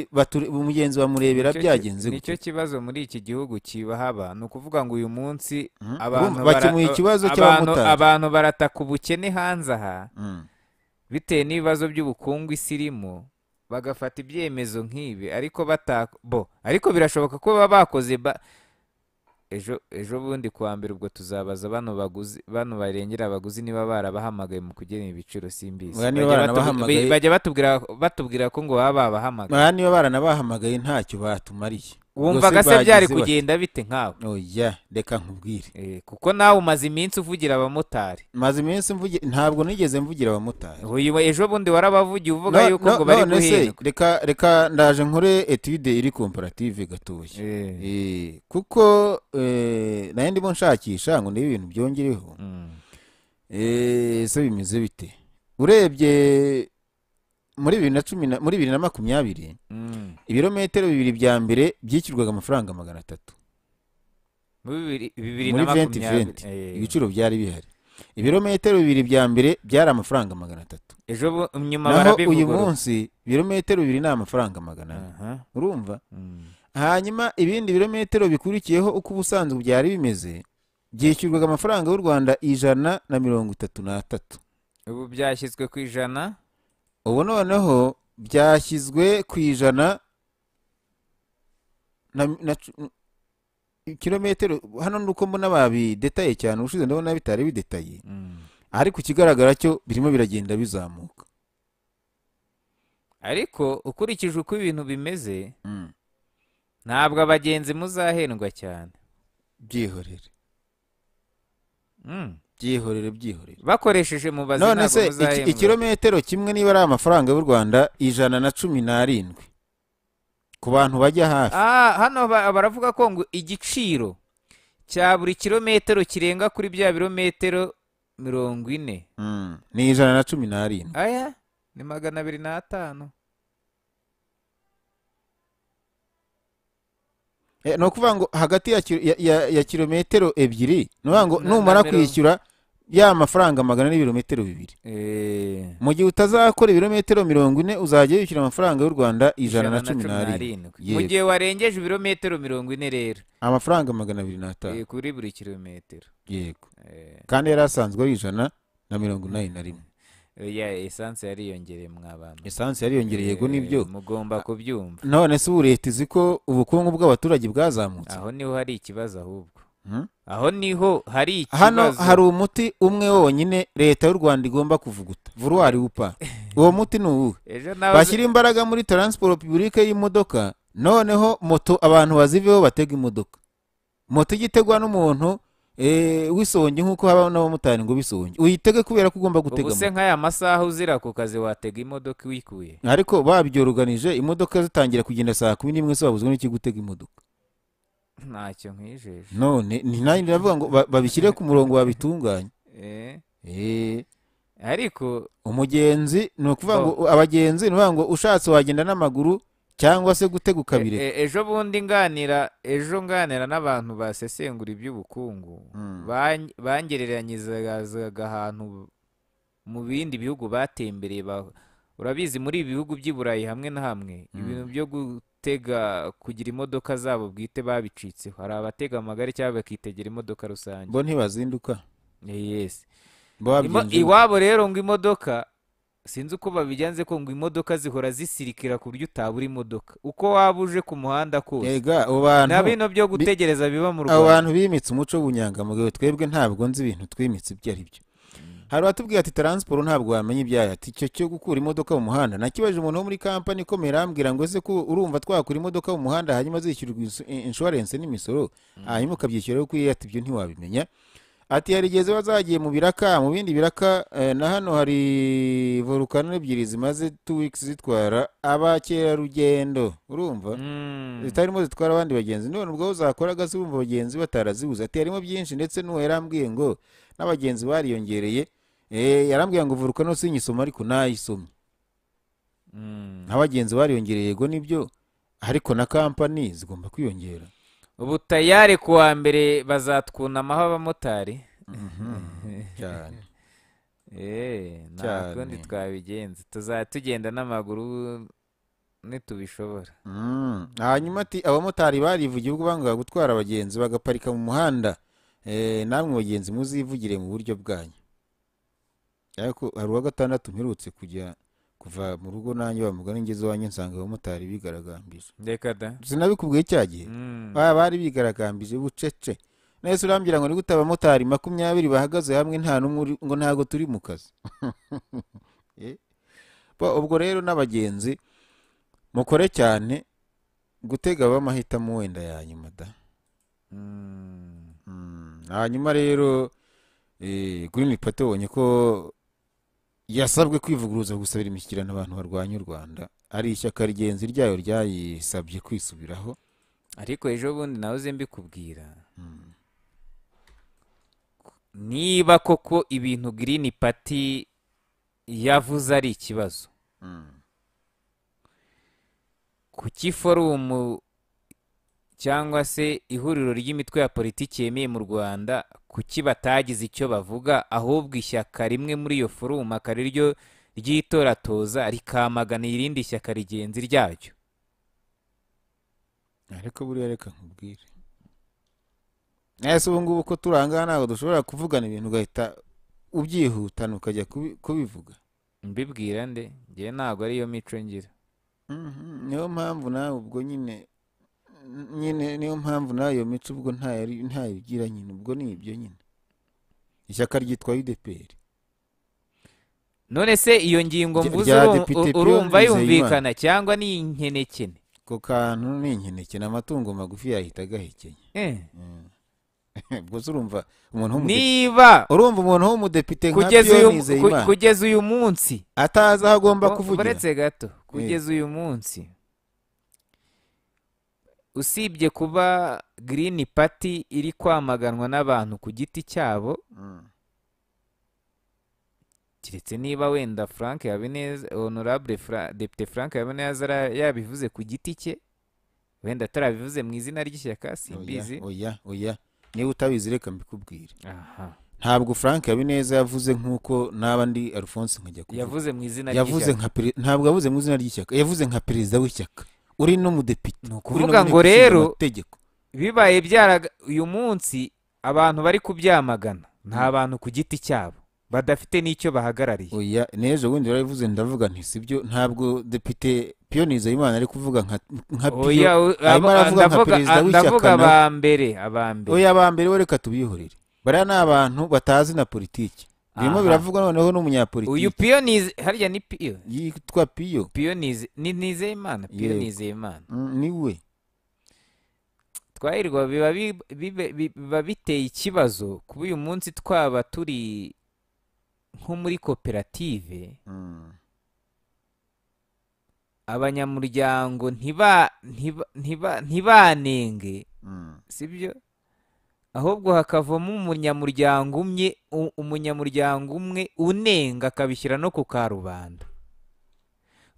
umugenzi bamurebera byagenze gutya nicyo kibazo muri iki gihugu kiba haba ni ukuvuga ngo uyu munsi hmm? bakemuye ikibazo cy'abamotari abantu barataka ubukene hanze aha hmm. bitewe n'ibibazo by'ubukungu isi irimo bagafata ibyemezo nk'ibi ariko bo ariko birashoboka ko baba bakoze ba ejo ejo bundi kuwa mbere ubwo tuzabaza bano baguzi barengera abaguzi niba barabahamagaye mu kugena ibiciro simbizi bajya batubwira ko ngo baba babahamagaye niba baranabahamagaye ntacyo batumariye wumvaga se byari kugenda bite nkawe oya oh, reka nkubwire eh, kuko nawe umaze iminsi uvugira abamotari maze iminsi mvugira ntabwo nigeze mvugira abamotari ejo bundi warabavugiye uvuga yuko ngo bari guhinduka reka reka ndaje nkore etude iri komparative gatoya eh. Eh, kuko nayo ndimo nshakisha ngo niba ibintu byongereho mm. ese bimeze bite urebye muri bibiri na cumi muri bibiri na makumyabiri mm. ibirometero bibiri bya mbere byishyurwaga amafaranga magana atatu muri venti venti eh, eh, eh. ibiciro byari bihari ibirometero bibiri bya mbere byari amafaranga magana atatu ejo nyuma naho uyu munsi ibirometero bibiri ni amafaranga magana ane urumva mm. hanyuma ibindi birometero bikurikiyeho uko ubusanzwe byari bimeze byishyurwaga amafaranga y'u rwanda ijana na mirongo itatu n'atatu ubu byashyizwe ku ijana ubu noneho byashyizwe ku ijana kilometero hano ni uko mbona babidetaye cyane ubushize ndabona bitari bidetaye mm. ariko ikigaragara cyo birimo biragenda bizamuka ariko ukurikije uko ibintu bimeze mm. ntabwo abagenzi muzahendwa cyane byihorere mm. byihorere byihorere bakoresheje mubazi none se ikirometero kimwe niba ari amafaranga y'u rwanda ijana na cumi n'arindwi ku bantu bajya hafi ah, hano baravuga ko ngo igiciro cya buri kilometero kirenga kuri bya birometero mirongo ine hmm, ni ijana na cumi n'arindwi aya ni magana abiri n'atanu eh, ni ukuvuga ngo hagati ya kilometero ebyiri ni ukuvuga ngo numara kwishyura ya mafaranga magana n'ibirometero bibiri eh. mu gihe utazakora ibirometero mirongo ine uzajya yishyura amafaranga y'u rwanda ijana na cumi n'arindwi mu gihe warengeje ibirometero mirongo ine rero amafaranga magana abiri n'atanu eh, kuri buri kilometero yego eh. kandi yari asanzwe ijana na mirongo inani na rimwe esanse yariyongereye mwa esanse yariyongereye yego nibyo mugomba kubyumva none si ubu leta izi ko ubukungu bw'abaturage bwazamutse aho niho hari ikibazo ahubwo Hmm? aho niho hari ikibazo hano hari umuti umwe wonyine leta y'u rwanda igomba kuvuguta vuruwari wupa uwo muti ni uwuhe bashyira imbaraga muri taransiporo pibulike y'imodoka noneho moto abantu baziveho batega imodoka moto ijya itegwa n'umuntu eh, wisonge nk'uko haba n'abamotari ngo bisonge uyitege kubera ko ugomba gutega moto ubuse nk'aya masaha uzira ku kazi watega imodoka wikuye ariko babyoruganije imodoka zitangira kugenda saa kumi n'imwe se wabuze n'iki gutega imodoka ntacyo nkwijeje none ni nayo ndavuga ngo babishyire ku murongo babitunganye eh? Eh. ariko umugenzi ni ukuvuga ngo abagenzi ni ukuvuga ngo ushatse wagenda n'amaguru cyangwa se gutega ukabire e, e, ejo bundi nganira ejo nganira n'abantu basesengura iby'ubukungu hmm. bangereranyizaga ahantu mu bindi bihugu batembereye urabizi muri ibi bihugu by'i burayi hamwe na hamwe hmm. ibintu byo abatega kugira imodoka zabo bwite babicitseho hari abatega amagare cyangwa bakitegera imodoka rusange bo ntibazinduka eh, yesi iwabo rero ngo imodoka sinzi uko babigenze ko ngo imodoka zihora zisirikira ku buryo utabura imodoka uko waba uje ku muhanda kose na bino byo gutegereza biba mu rwanda abo bimitse umuco w'ubunyangamugayo twebwe ntabwo nzi ibintu twimitse ibyo ari byo hari batubwiye ati taransiporo ntabwo wamenya ibyayo ati icyo cyo gukura imodoka mu muhanda nakibajije umuntu wo muri kampani ikomeye arambwira ngo ese ko urumva twakura imodoka mu muhanda hanyuma zishyurwa inshuwarense eh, n'imisoro hmm. hanyuma ukabyishyura kuko iyo ati ibyo ntiwabimenya ati yarigeze bazagiye mu biraka mu bindi biraka eh, na hano hari volukano ebyiri zimaze tu wikisi zitwara abakerarugendo urumva hmm. zitarimo zitwara abandi bagenzi none ubwo uzakora agasi urumva abagenzi batarazibuze ati harimo byinshi ndetse n'uwo yarambwiye ngo n'abagenzi bariyongereye Eh, yarambwira ngo volukano sinyisoma ariko nayisomye hmm. nka bagenzi bariyongereye yego nibyo ariko na kampani zigomba kwiyongera ubu tayari ku wa mbere bazatwunamaho abamotari mhm. cyane eh, nta kundi twabigenza tuzajya tugenda n'amaguru nitubishobora mm. hanyuma ati abamotari barivugiye ubwo bangaga gutwara abagenzi bagaparika mu muhanda eh, namwe bagenzi muzivugire mu buryo bwanyu ariko hari uwa gatandatu mperutse kujya kuva mu rugo nanjye bamugana ngeze iwanjye nsanga abamotari bigaragambije sinabikubwiye icya gihe baba mm. bari bigaragambije bucece neza urambwira ngo nigute abamotari makumyabiri bahagaze hamwe nta n'umwe ngo ntabwo turi mu kazi eh? ubwo rero n'abagenzi mukore cyane gutega bamahitamo wenda ya nyuma da mm. Mm. hanyuma rero eh, kuri mipato ubonye ko yasabwe kwivuguruza gusabira imishyikirano abantu barwanya u rwanda ari ishyaka rigenzi ryayo ryayisabye kwisubiraho ariko ejo bundi nawe uze mbikubwira hmm. niba koko ibintu girini pati yavuze ari ikibazo hmm. kuki forumu cyangwa se ihuriro ry'imitwe ya politiki yemeye mu rwanda kuki batagize icyo bavuga ahubwo ishyaka rimwe muri iyo forumaka ryo ry'itoratoza rikamagana irindi shyaka rigenzi ryaryo ariko buriya reka nkubwire ese ubu ngubu ko turangana ntabwo dushobora kuvugana ibintu ugahita ubyihutana ukajya kubivuga mbibwira nde ngewe ntabwo ariyo mico ngira mhm, niyo mpamvu nawe ubwo nyine nyine niyo mpamvu nayo iyo mico ubwo ntayo igira nyine ubwo ni ibyo nyine ishyaka ryitwa udeperi none se iyo ngingo mvuze urumva yumvikana cyangwa ni inkenekene ku kantu ni inkenekene amatungo magufi yahita agahekenye eh. eh. urumva umuntu niba urumva umuntu w'umudepite nka nizeye kugeza uyu munsi ataza aho agomba kuvugira uretse gato kugeza eh. uyu munsi usibye kuba green party iri kwamaganwa n'abantu ku giti cyabo mm. keretse niba wenda frank habineza honorable depite frank habineza yabivuze ku giti cye wenda atarabivuze mu izina ry'ishyaka simbizi oya oya niba utabizi reka mbikubwire ntabwo frank habineza yavuze nk'uko n'abandi alphonse nkajya kuvuga yavuze mu izina ry'ishyaka ntabwo yavuze mu izina ry'ishyaka yavuze nka perezida w'ishyaka uri n'umudepite ni ukuvuga ngo rero bibaye byaraga uyu munsi abantu bari kubyamagana nta abantu hmm. ku giti cyabo badafite n'icyo bahagarariye oya n'ejo bundi barabivuze ndavuga nti si byo ntabwo depite piyoniza y'imana ari kuvuga nka nka oya arimo aravuga nka perezida ah, w'ishyaka aba mbere oya aba mbere we reka tubihorere bariya ni abantu batazi na politiki birimo biravugwa noneho n'umunyapolitiki uyu piyo nize hariya ni piyo yitwa piyo piyo nize ni nizeyimana piyo nizeyimana mm, niwe twahirwa biba biteye ikibazo kuba uyu munsi twaba turi nko muri koperative mm. abanyamuryango ntibanenge mm. sibyo ahubwo hakavamo umunyamuryango umwe umunyamuryango umwe unenga akabishyira no ku karubanda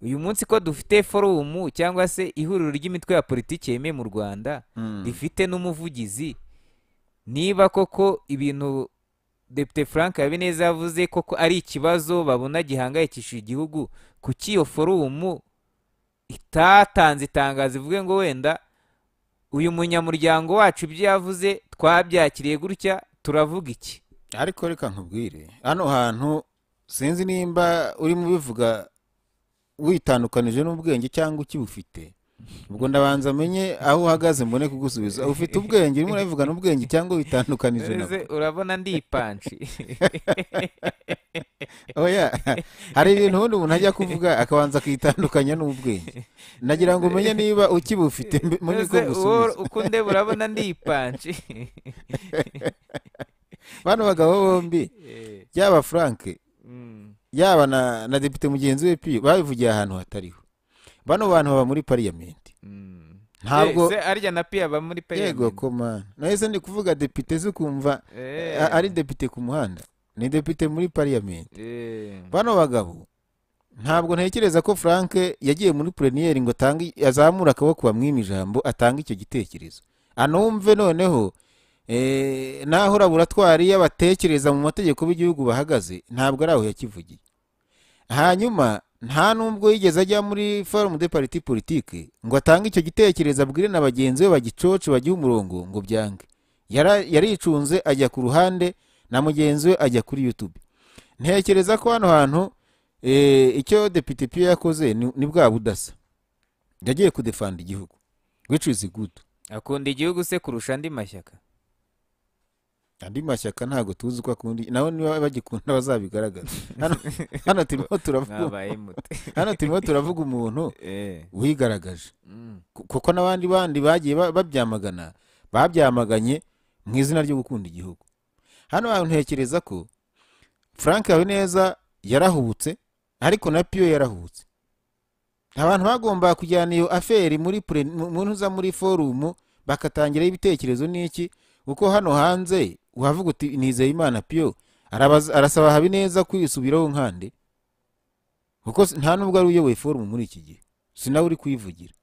uyu munsi ko dufite forumu cyangwa se ihuriro ry'imitwe ya politiki yemewe mu rwanda hmm. rifite n'umuvugizi niba koko ibintu depite frank habineza yavuze koko ari ikibazo babona gihangayikishije igihugu kuki iyo forumu itatanze itangazo ivuge ngo wenda uyu munyamuryango wacu ibyo yavuze twabyakiriye gutya turavuga iki ariko reka nkubwire hano hantu sinzi nimba urimo ubivuga witandukanije n'ubwenge cyangwa ukibufite ubwo ndabanza amenye aho uhagaze mbone kugusubiza ufite ubwenge urimo uravugana ubwenge cyangwa witandukanije nabwo urabona ipanshi oya oh, hari ibintu ubundi umuntu ajya kuvuga akabanza akitandukanya n'ubwenge nagira ngo umenye niba ukibufite muri ko gusubiza uko ndeba urabona ndipanshi bano bagabo bombi eh. yaba frank mm. yaba na depite mugenzi we pi babivugiye ahantu hatariho bano bantu baba muri pariyamenti mm. ntabwo arya na piya aba muri pariyamenti yego komana nahise ndi kuvuga depite zo kumva eh. ari depite ku muhanda ni depite muri pariyamenti eh. bano bagabo ntabwo ntekereza ko frank yagiye muri pureniyeri ngo azamure akaboko bamwime ijambo atange icyo gitekerezo anumve noneho eh, naho laboratwari y'abatekereza mu mategeko b'igihugu bahagaze ntabwo ari aho yakivugiye hanyuma nta n'ubwo yigeze ajya muri forumu de pariti politiki ngo atange icyo gitekerezo abwire na bagenzi be bagicoce bagihe umurongo ngo byange yaricunze ajya ku ruhande na mugenzi we ajya kuri yutube ntekereza ko hano hantu eh, icyo depite piyo yakoze ni bwa budasa yagiye kudefanda igihugu wicuzi gudu akunda igihugu se kurusha andi mashyaka andi mashyaka ntabwo tuzi uko akunda nawe niba bagikunda bazabigaragaza hano turimo turavuga hano turimo turavuga umuntu eh. wigaragaje mm. kuko n'abandi bandi bagiye babyamagana babyamaganye mu izina ryo gukunda igihugu hano hantu ntekereza ko frank habineza yarahubutse ariko na piyo yarahubutse abantu bagomba kujyana iyo aferi muri muri forumu bakatangiraho ibitekerezo n'iki kuko hano hanze wavuga uti nizeye imana piyo arasaba habineza kwisubiraho nkande kuko nta nubwo ari uyoboye forumu muri iki gihe si nawe uri kuyivugira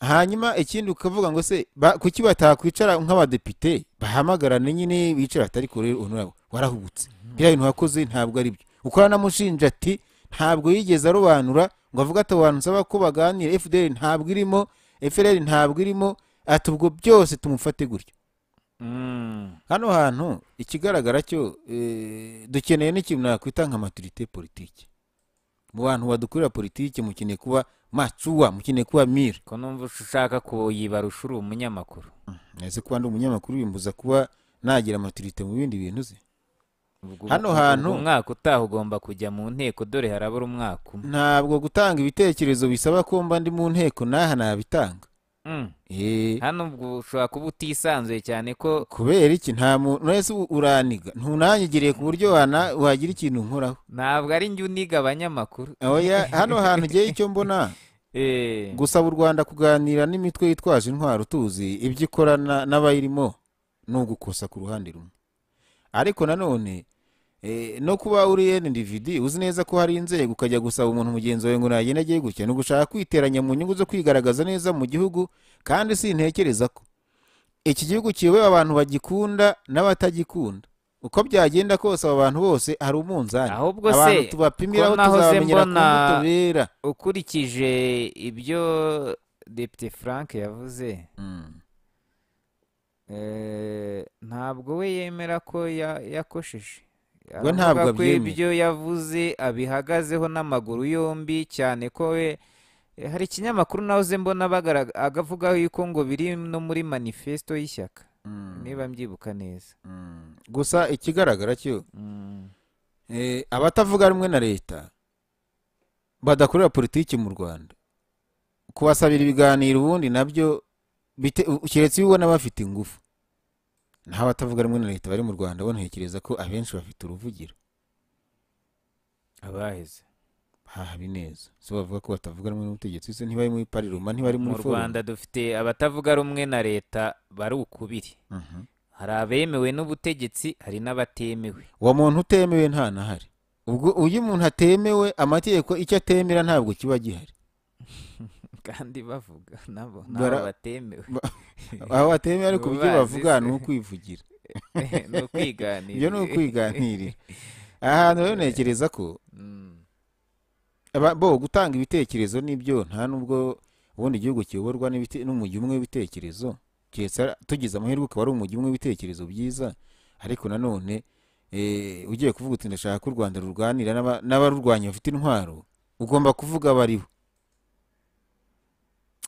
hanyuma ikindi ukavuga ngo se kuki batakwicara nk'abadepite bahamagarane nyine bicara atari kure unurabo warahubutse mhm. biriya bintu wakoze ntabwo ari byo uko namushinja ati ntabwo yigeze arobanura ngo avuge ati abantu nsaba ko baganira fdr ntabwo irimo efuperi ntabwo irimo ati ubwo byose tumufate gutyo Hmm. hano hantu ikigaragara cyo eh, dukeneye n'ikintu nakwita nka maturite politiki mu bantu badukorera politiki mukeneye kuba macuwa mukeneye kuba mire ko numva ushaka kuyibarusha uri umunyamakuru hmm, ese kuba ndi umunyamakuru bimbuza kuba nagira maturite mu bindi bintu ze hano hantu umwaka utaha ugomba kujya mu nteko dore harabura umwaka umwe ntabwo gutanga ibitekerezo bisaba ko mba ndi mu nteko n'aha nabitanga Mm. Eh. hano ushobora kuba utisanzuye cyane ko kubera iki nta muntu wese uraniga ntunanyigiriye ku buryo wagira ikintu nkoraho ntabwo ari njye uniga abanyamakuru oh, hano hantu ugiye icyo mbona eh. gusaba u rwanda kuganira n'imitwe yitwaje intwaro tuzi ibyo ikora n'abayirimo ni ugukosa ku ruhande rumwe ariko nanone Eh, no kuba uri ndividi uzi neza ko hari inzego ukajya gusaba umuntu mugenzi wawe ngo nagende agiye gukina ugushaka kwiteranya mu nyungu zo kwigaragaza neza mu gihugu kandi sintekereza ko iki gihugu kiyobewe abantu bagikunda n'abatagikunda uko byagenda kose aba bantu bose hari umunzani ahubwo se ko nahoze ukurikije ibyo depite frank yavuze hmm. eh, ntabwo we yemera ko yakosheje we ntabwo ibyo yavuze abihagazeho n'amaguru yombi cyane ko we eh, hari ikinyamakuru nawe uze mbona agavuga yuko ngo biri no muri manifesto y'ishyaka hmm. niba mbyibuka neza hmm. gusa ikigaragara cyo hmm. eh, abatavuga rumwe na leta badakorera politiki mu rwanda kubasabira ibiganiro ubundi nabyo keretse iyo ubona bafite ingufu n'abatavuga rumwe na leta bari mu rwanda bo ko abenshi bafite uruvugiro abaheze habineza so bavuga ko batavuga rumwe n'ubutegetsi se ntibari muri pariroma ntibari muri forume mu rwanda dufite abatavuga rumwe na leta bari ukubiri mhm. hari abemewe n'ubutegetsi hari n'abatemewe uwo muntu utemewe nta nahari ubwo uyu muntu atemewe amategeko icyo atemera ntabwo kiba gihari kandi bavuga nabo nabo batemewe aho batemewe ariko ibyo bavuga ni ukwivugira ni ukwiganirira ibyo ni ukwiganirira ahantu rero ntekereza ko mm. bo gutanga ibitekerezo nibyo nta nubwo ubundi igihugu kiyoborwa n'umujyi umwe w'ibitekerezo tugize amahirwe ukaba ari umujyi umwe w'ibitekerezo byiza ariko nanone eh, ugiye kuvuga uti ndashaka ko u rwanda rurwanira n'abarurwanya bafite intwaro ugomba kuvuga abo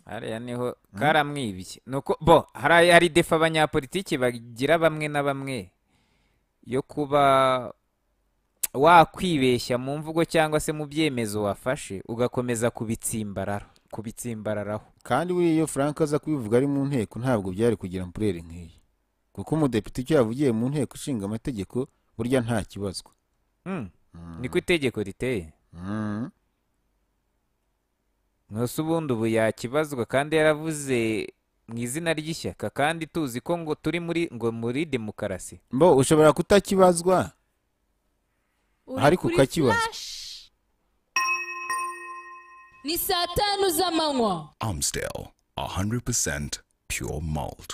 hariya niho hmm? karamwibye nuko bo hariya hari defa abanyapolitiki bagira bamwe na bamwe yo kuba wakwibeshya mu mvugo cyangwa se mu byemezo wafashe ugakomeza kubitsimbarara kubitsimbararaho kandi buriya iyo frank aza kubivuga ari mu nteko ntabwo byari kugira mpurere nk'iyi kuko umudepite icyo yavugiye mu nteko ishinga amategeko burya nta kibazwa hmm. hmm. niko itegeko riteye ntusi ubundi ubu yakibazwa kandi yaravuze mu izina ry'ishyaka kandi tuzi ko ngo turi muri ngo muri demokarasi mbo ushobora kutakibazwa ariko ukakibazwa ni saa tanu z'amanywa amstel 100% pure malt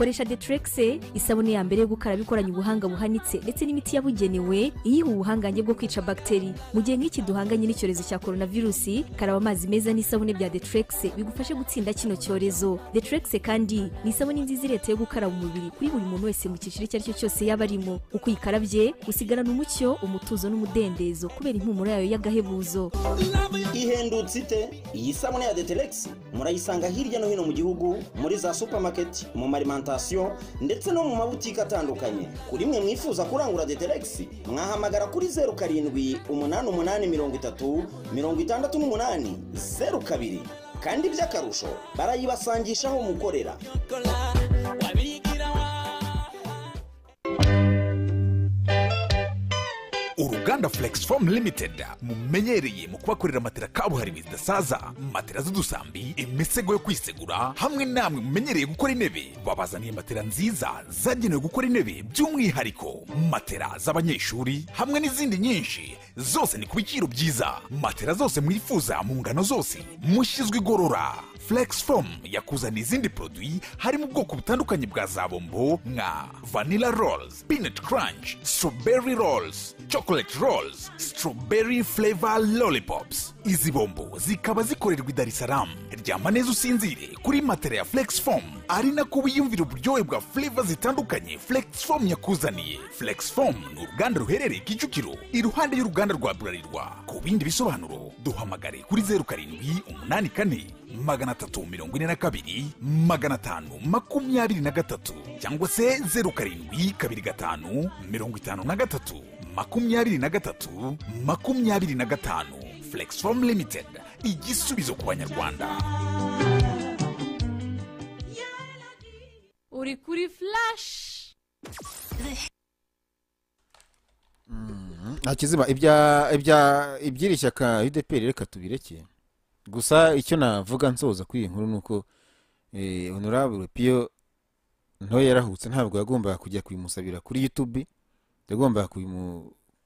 koresha deterexi isabune ya mbere yo gukara bikoranye ubuhanga buhanitse ndetse n'imiti yabugenewe iyiha ubuhangange bwo kwica bagiteri mu gihe nk'iki duhanganye n'icyorezo cya korona virusi karaba amazi meza n'isabune bya deterexi bigufashe gutsinda kino cyorezo deterexi kandi ni isabune nziza ireta yo gukaraba umubiri kuri buri muntu wese mu cyiciro icyo ari cyo cyose yaba arimo uko uyikarabye usigarana umucyo umutuzo n'umudendezo kubera impumuro yayo y'agahebuzo ihendutse ite iyi sabune ya deterexi murayisanga hirya no hino mu gihugu muri za supamaketi mu marimanta alimentation ndetse no mu mabutike atandukanye kuri mwe mwifuza kurangura deteregisi mwahamagara kuri zeru karindwi umunani umunani mirongo itatu mirongo itandatu n'umunani zeru kabiri kandi by'akarusho barayibasangishaho mukorera uruganda Fomu limitedi mumenyereye mu kubakorera amatera kabuhariwe zidasaza matera z'udusambi imisego yo kwisegura hamwe namwe mumenyereye gukora intebe babazaniye matera nziza zagenewe gukora intebe by'umwihariko matera z'abanyeshuri hamwe n'izindi nyinshi zose ni ku biciro byiza matera zose mwifuza mu ngano zose mushyizwe igorora flex from yakuzana izindi produit harimo ubwoko butandukanye bwa za bombo nka vanilla rolls peanut crunch strawberry rolls chocolate rolls strawberry flavor lollipops izi bombo zikaba zikorerwa i dar ryama neza usinzire kuri matera ya flex form ari nako wiyumvira uburyohe bwa flavor zitandukanye flex yakuzaniye flex form ni uruganda ruherereye kicukiro iruhande y'uruganda rwa burarirwa ku bindi bisobanuro duhamagare kuri zeru karindwi umunani kane magana atatu mirongo ine na kabiri magana atanu makumyabiri na gatatu cyangwa se zeru karindwi kabiri gatanu mirongo itanu na gatatu makumyabiri na gatatu makumyabiri na gatanu Flexform limited igisubizo ku banyarwanda uri kuri flash mm-hmm. nta kizima ibya iby'iri shyaka udeperi reka tubireke gusa icyo navuga nsoza kuri iyi nkuru ni uko eh, honorable piyo ntoya yarahutse ntabwo yagombaga kujya kuyimusabira kuri yutube yagombaga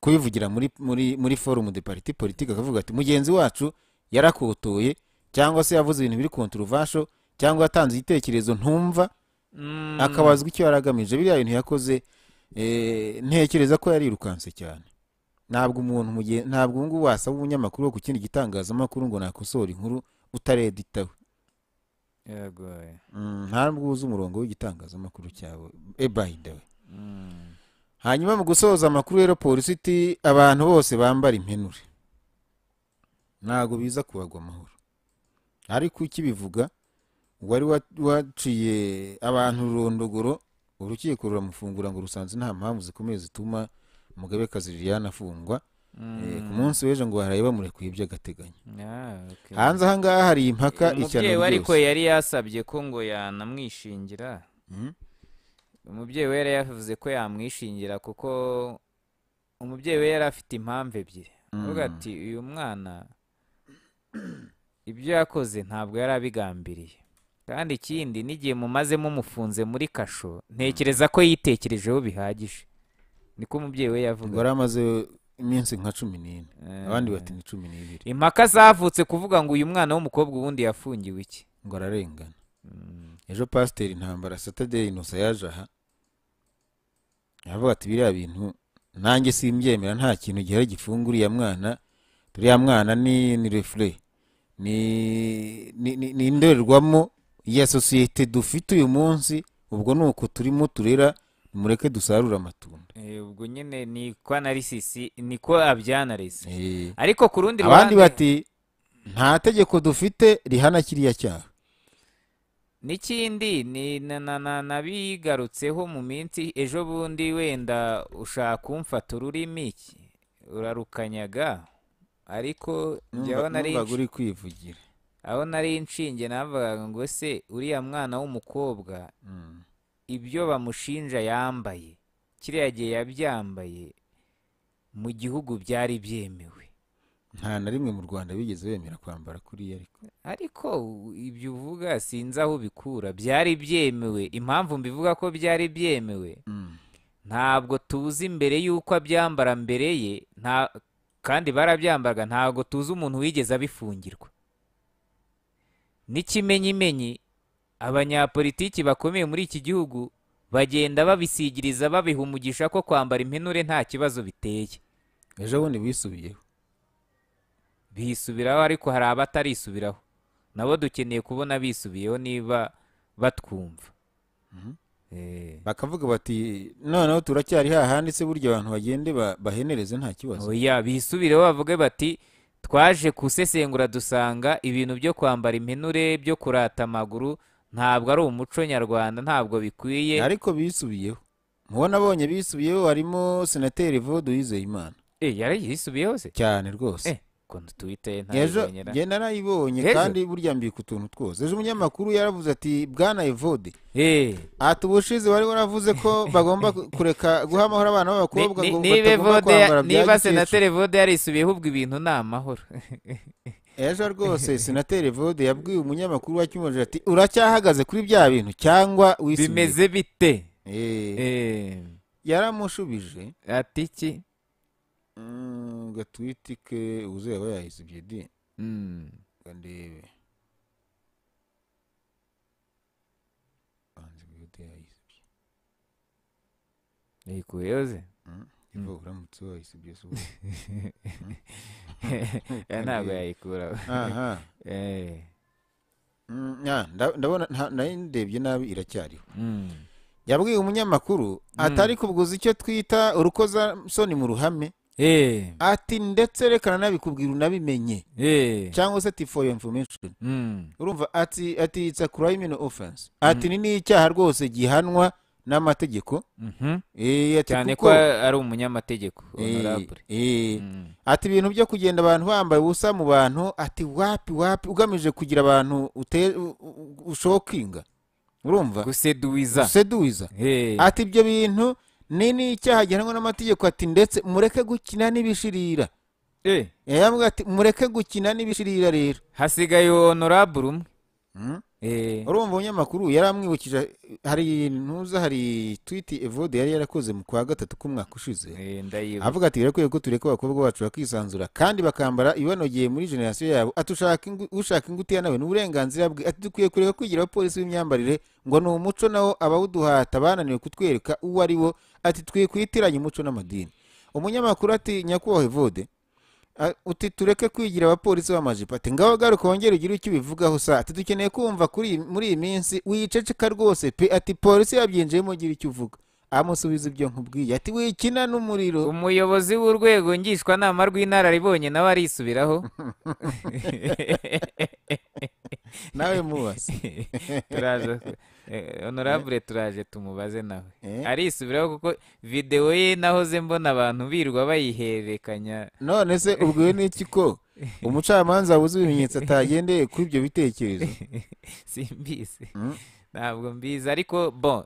kuyivugira muri muri muri forumu de pariti politiki akavuga ati mugenzi wacu yarakotoye cyangwa se yavuze ibintu biri konturuvasho cyangwa yatanze igitekerezo ntumva mm. akabazwa icyo yari agamije biriya bintu yakoze eh, ntekereza ko yarirukanse cyane ntabwo umuntu mu gihe ntabwo ubu ngubu wasaba umunyamakuru wo ku kindi gitangazamakuru ngo nakosore inkuru utareditawe eh. mm, ntabwo uzi umurongo w'igitangazamakuru cyawe ebayidawe eh, mm. hanyuma mu gusoza amakuru rero polisi iti abantu bose bambara impenure ntabwo biza kubagwa amahoro ariko ukibivuga wari waciye abantu rondogoro urukiko ruramufungura ngo rusanze nta mpamvu zikomeye zituma umugabekazi liliane afungwa mm. eh, ku munsi w'ejo ngo baraye bamurekuye by'agateganyo ah, hanze aha hari impaka icyaro ryose ariko yari yasabye ko ngo yanamwishingira hmm? umubyeyi we yari yavuze ko yamwishingira kuko umubyeyi we yari afite impamvu ebyiri avuga hmm. ati uyu mwana ibyo yakoze ntabwo yari abigambiriye kandi ikindi n'igihe mumazemo umufunze muri kasho hmm. ntekereza ko yitekerejeho bihagije niko umubyeyi we yavuga wari amaze iminsi nka cumi n'ine eh. abandi bati ni cumi n'ibiri impaka zavutse kuvuga ngo uyu mwana w'umukobwa ubundi yafungiwe iki ngo ararengana hmm. ejo pasiteri intambara satade inusa yaje aha aravuga ati biriya bintu nanjye simbyemera nta kintu gihari gifungura uriya mwana uriya mwana ni ni refure ni indorerwamo ya sosiyete dufite uyu munsi ubwo ni uko turimo turera mureke dusarure amatunda ubwo nyine ni ko na risisi ni ko abyanariza eh. ariko ku rundi ruhande abandi bati nta tegeko dufite rihana kiriya cyaha n'ikindi ni nabigarutseho mu minsi ejo bundi wenda ushaka kumfata ururimi urarukanyaga ariko njyaho uri kwivugira aho nari inshinge navugaga ngo se uriya mwana w'umukobwa hmm. ibyo bamushinja yambaye kiriya gihe yabyambaye mu gihugu byari byemewe nta na rimwe mu rwanda bigeze bemera kwambara kuriya ariko ariko ibyo uvuga sinzi aho ubikura byari byemewe impamvu mbivuga ko byari byemewe mm. ntabwo tuzi mbere y'uko abyambara mbere ye nta kandi barabyambaraga ntabwo tuzi umuntu wigeze abifungirwa n'ikimenyimenyi abanyapolitiki bakomeye muri iki gihugu bagenda babisigiriza babiha umugisha ko kwambara impenure nta kibazo biteye ejo bundi bisubiyeho bisubiraho ariko hari abatarisubiraho nabo dukeneye kubona bisubiyeho niba batwumva mhm. eh. bakavuga bati noneho turacyari hahandi se burya abantu bagende bahenereze nta kibazo bisubireho bavuge bati twaje gusesengura dusanga ibintu byo kwambara impenure byo kurata amaguru ntabwo ari umuco nyarwanda ntabwo bikwiye ariko bisubiyeho mubona nabonye bisubiyeho harimo senateri vodu wizeyimana eh, yari yisubiyeho se cyane rwose eh, konti tuwite ntabwo ngenda nayibonye kandi burya mbika utuntu twose ejo umunyamakuru yaravuze ati bwana evode eh. ati ubushize wari waravuze ko bagomba kureka guha amahoro abana b'abakobwa ngo batagomba kwambara bya gicucu niba senateri vode yarisubiyeho ubwo ibintu ni amahoro ejo rwose senateri vode yabwiye umunyamakuru wa kimuriro ati uracyahagaze kuri bya bintu cyangwa wisumbuye bimeze bite eh. Eh. yaramushubije ati iki mm, gatwiti ke uzaba yahise di mm. ndebe nikuyoze iva uramutse wahise byose ubu ntabwo yayikura ndabona ndebye nabi iracyariho yabwiye umunyamakuru atari kubwuza icyo twita urukoza mu ruhame eh. ati ndetse reka nabikubwira unabimenye eh. cyangwa se ati for information urumva ati ati it's a crime offense ati ni n'icyaha rwose gihanwa n'amategeko mhm. eh, cyane ko ari umunyamategeko eh, eh, mm. ati ibintu byo kugenda abantu bambaye ubusa mu bantu ati wapi wapi ugamije kugira abantu ushokinga urumva guseduwiza guseduwiza ati ibyo bintu ni n'icyaha gihanwa n'amategeko ati ndetse mureke gukina n'ibishirira ati mureke gukina n'ibishirira rero hasigaye honorable umwe hmm? urumva eh. umunyamakuru yari amwibukije hari ntuza hari twiti evode yari yarakoze mu kwa gatatu k'umwaka ushize eh, avuga ati birakwiye ko tureka abakobwa bacu bakisanzura kandi bakambara ibanogeye muri generasiyo yabo ushaka inguti nawe ni uburenganzira bwe ati dukwiye kureka kwigira abapolisi b'imyambarire ngo ni umuco nawo abawuduhata bananiwe kutwereka uwo ari wo ati twikwitiranye umuco n'amadini umunyamakuru ati nyakubahwa evode uti tureke kwigira abapolisi b'amajipo ati ngaho garuka wongere ugire icyo ubivugaho sa ati dukeneye kumva muri iyi minsi wiceceka rwose pe ati polisi yabyinjiyemo ugira icyo uvuga amusubiza ibyo nkubwiye ati wikina n'umuriro umuyobozi w'urwego ngishwanama rw'inararibonye nawe arisubiraho nawe mubaze turaje eh, honorable turaje tumubaze nawe eh? arisubiraho kuko videwo ye nahoze mbona abantu birwa bayihererekanya none se ubwo n'iki ko umucamanza wabuze ibimenyetso atagendeye kuri ibyo bitekerezo simbizi hmm? ntabwo mbizi ariko bon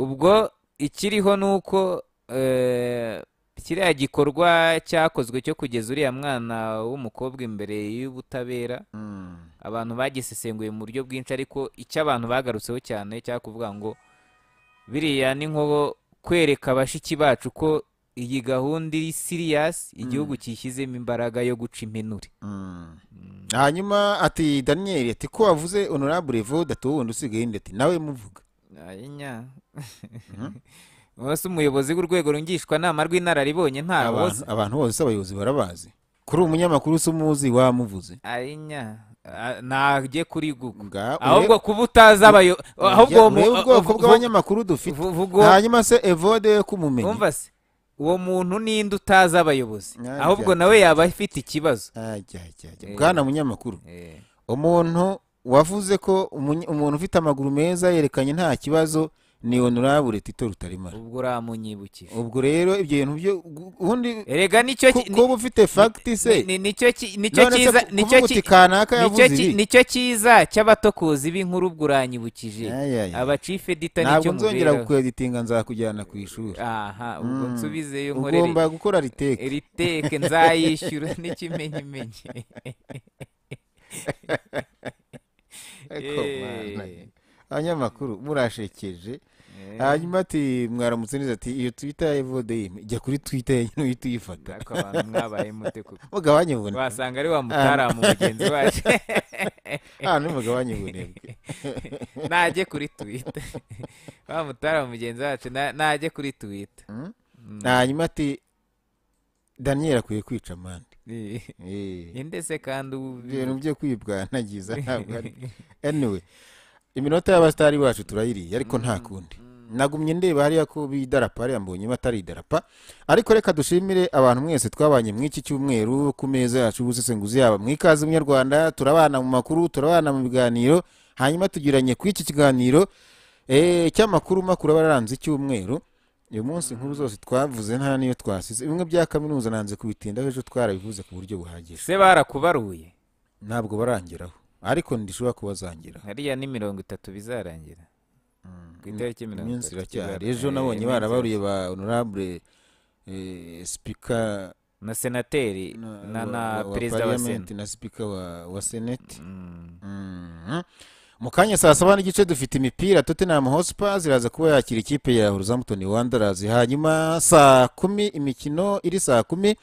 ubwo ikiriho ni uko eh, kiriya gikorwa cyakozwe cyo kugeza uriya mwana w'umukobwa imbere y'ubutabera hmm. abantu bagisesenguye mu buryo bwinshi ariko icyo abantu bagarutseho cyane cyakuvuga ngo biriya ni nko kwereka abashiki bacu ko iyi gahunda iri siriyasi igihugu kishyizemo hmm. imbaraga yo guca iminure hmm. hanyuma ati daniyeli ati ko wavuze honorable voda tuwundi usigaye ati nawe muvuga bose umuyobozi w'urwego rungishwanama rw'inararibonye ntaboze abantu bose abayobozi barabazi kuri umunyamakuru usa umuzi wamuvuze ntajye kuri guga ahubwo kuba utazi abayobozi ubu bwoko uh, uh, bw'abanyamakuru dufite hanyuma se evode yo kumumenya uwo muntu ninde utazi abayobozi ahubwo nawe yaba afite ikibazo eh. bwana munyamakuru eh. umuntu wavuze ko umuntu ufite amaguru meza yerekanye nta kibazo ni nurabure tito rutarimara ubwo uramunyibukije ubwo rero ibyo bintu byo ubundi erega nicyo kuba ufite fagiti se nicyo cyiza nicyo kanaka nicyo cyiza cy'abatokozi b'inkuru ubwo uranyibukije abacife edita nicyo mubera nzongera kukweditinga nzakujyana ku ishuri aha ubwo mm. nsubizeyo nkorere ugomba gukora riteke riteke nzayishyura n'ikimenyimenyi abanyamakuru murashekeje eh. hanyuma ati mwaramutse neza ati iyo twita ya evodeyime ijya kuri twita ya nyine uhita mugabanye ubunebwe wasanga ari wa mutaramu mugenzi wacu hano mugabanye ubunebwe najye kuri twita wa mutaramu mugenzi wacu najye kuri twita hmm? hmm. hanyuma ati daniyeli akwiye kwica amande eh. Eh. inde se kandi ubu ibintu byo kwibwanagiza ntabwo ari anyway iminota y'abasitari bacu turayiriye ariko mm, nta mm, kundi mm. nagumye ndeba hariya ko bidarapo hariya mbonyemo atari idarapo ariko reka dushimire abantu mwese twabanye iki cyumweru ku meza yacu ubusesenguzi yaba mu ikaze munyarwanda turabana mu makuru turabana mu biganiro hanyuma tugiranye ku iki kiganiro eh, cy'amakuru makuru aba aranze icyumweru uyu munsi nkuru zose twavuze nta niyo twasize bimwe bya kaminuza nanze kubitindaho ejo twarabivuze ku buryo buhagije se barakubaruye ntabwo barangiraho ariko ntishobora kuba zangira hariya ni mirongo itatu bizarangira ku mm, itariki mirongo itatu iracyari ejo nabonye barabaruye ba honorable eh, sipika na senateri na perezida wa Senate na sipika wa seneti mm. mm-hmm. mu kanya saa saba n'igice dufite imipira tottenham hotspurs ziraza kuba yakira ikipe ya Wolverhampton wanderers hanyuma saa kumi imikino iri saa kumi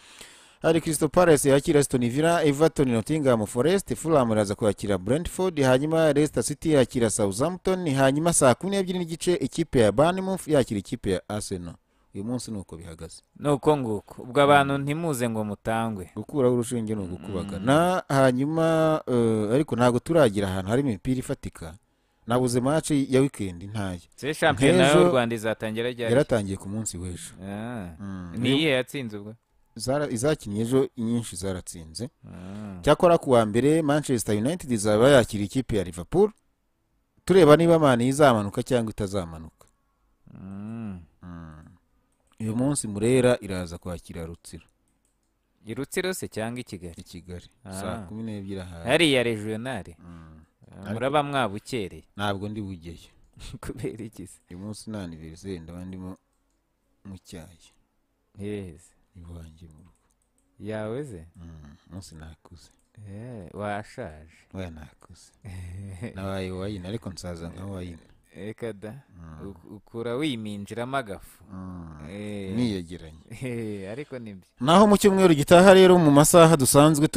hari Crystal Palace yakira Aston Villa Everton Nottingham Forest Fulham iraza kwakira Brentford hanyuma Leicester City yakira Southampton hanyuma saa kumi n'ebyiri n'igice ikipe ya Bournemouth yakira ikipe ya Arsenal uyu munsi ni uko bihagaze ni uko nguko ubwo abantu ntimuze ngo mutangwe gukuraho urushinge ni ugukubagana mm. hanyuma eh, ariko ntabwo turagira ahantu harimo imipira ifatika nabuze maci ya wikendi ntayo se shampiyona y'u rwanda izatangira ryari yaratangiye ku munsi w'ejo ah. mm. niyihe yatsinze ubwo izakinnye ejo inyinshi zaratsinze ah. cyakora ku wa mbere manchester united izaba yakira ikipe ya liverpool tureba niba mani izamanuka cyangwa itazamanuka hmm. Hmm. uyu munsi murera iraza kwakira rutsiro i rutsiro se cyangwa i kigali i kigali ah. saa kumi n'ebyiri aha hariya regionale hmm. ah, muraba mwabukereye ntabwo ndi bugeyo kubera iki uyu munsi nta aniveriseri ndaba mu cyayi heza iwanjye mu rugo yawe ze mm, munsi nakuze eh, washaje we nakuze nabaye uwayina ariko nsaza nka wayina reka da mm. ukura wiminjiramo agafu mm. eh. niyegeranye eh, ariko ni naho mu cyumweru gitaha rero mu masaha dusanzwe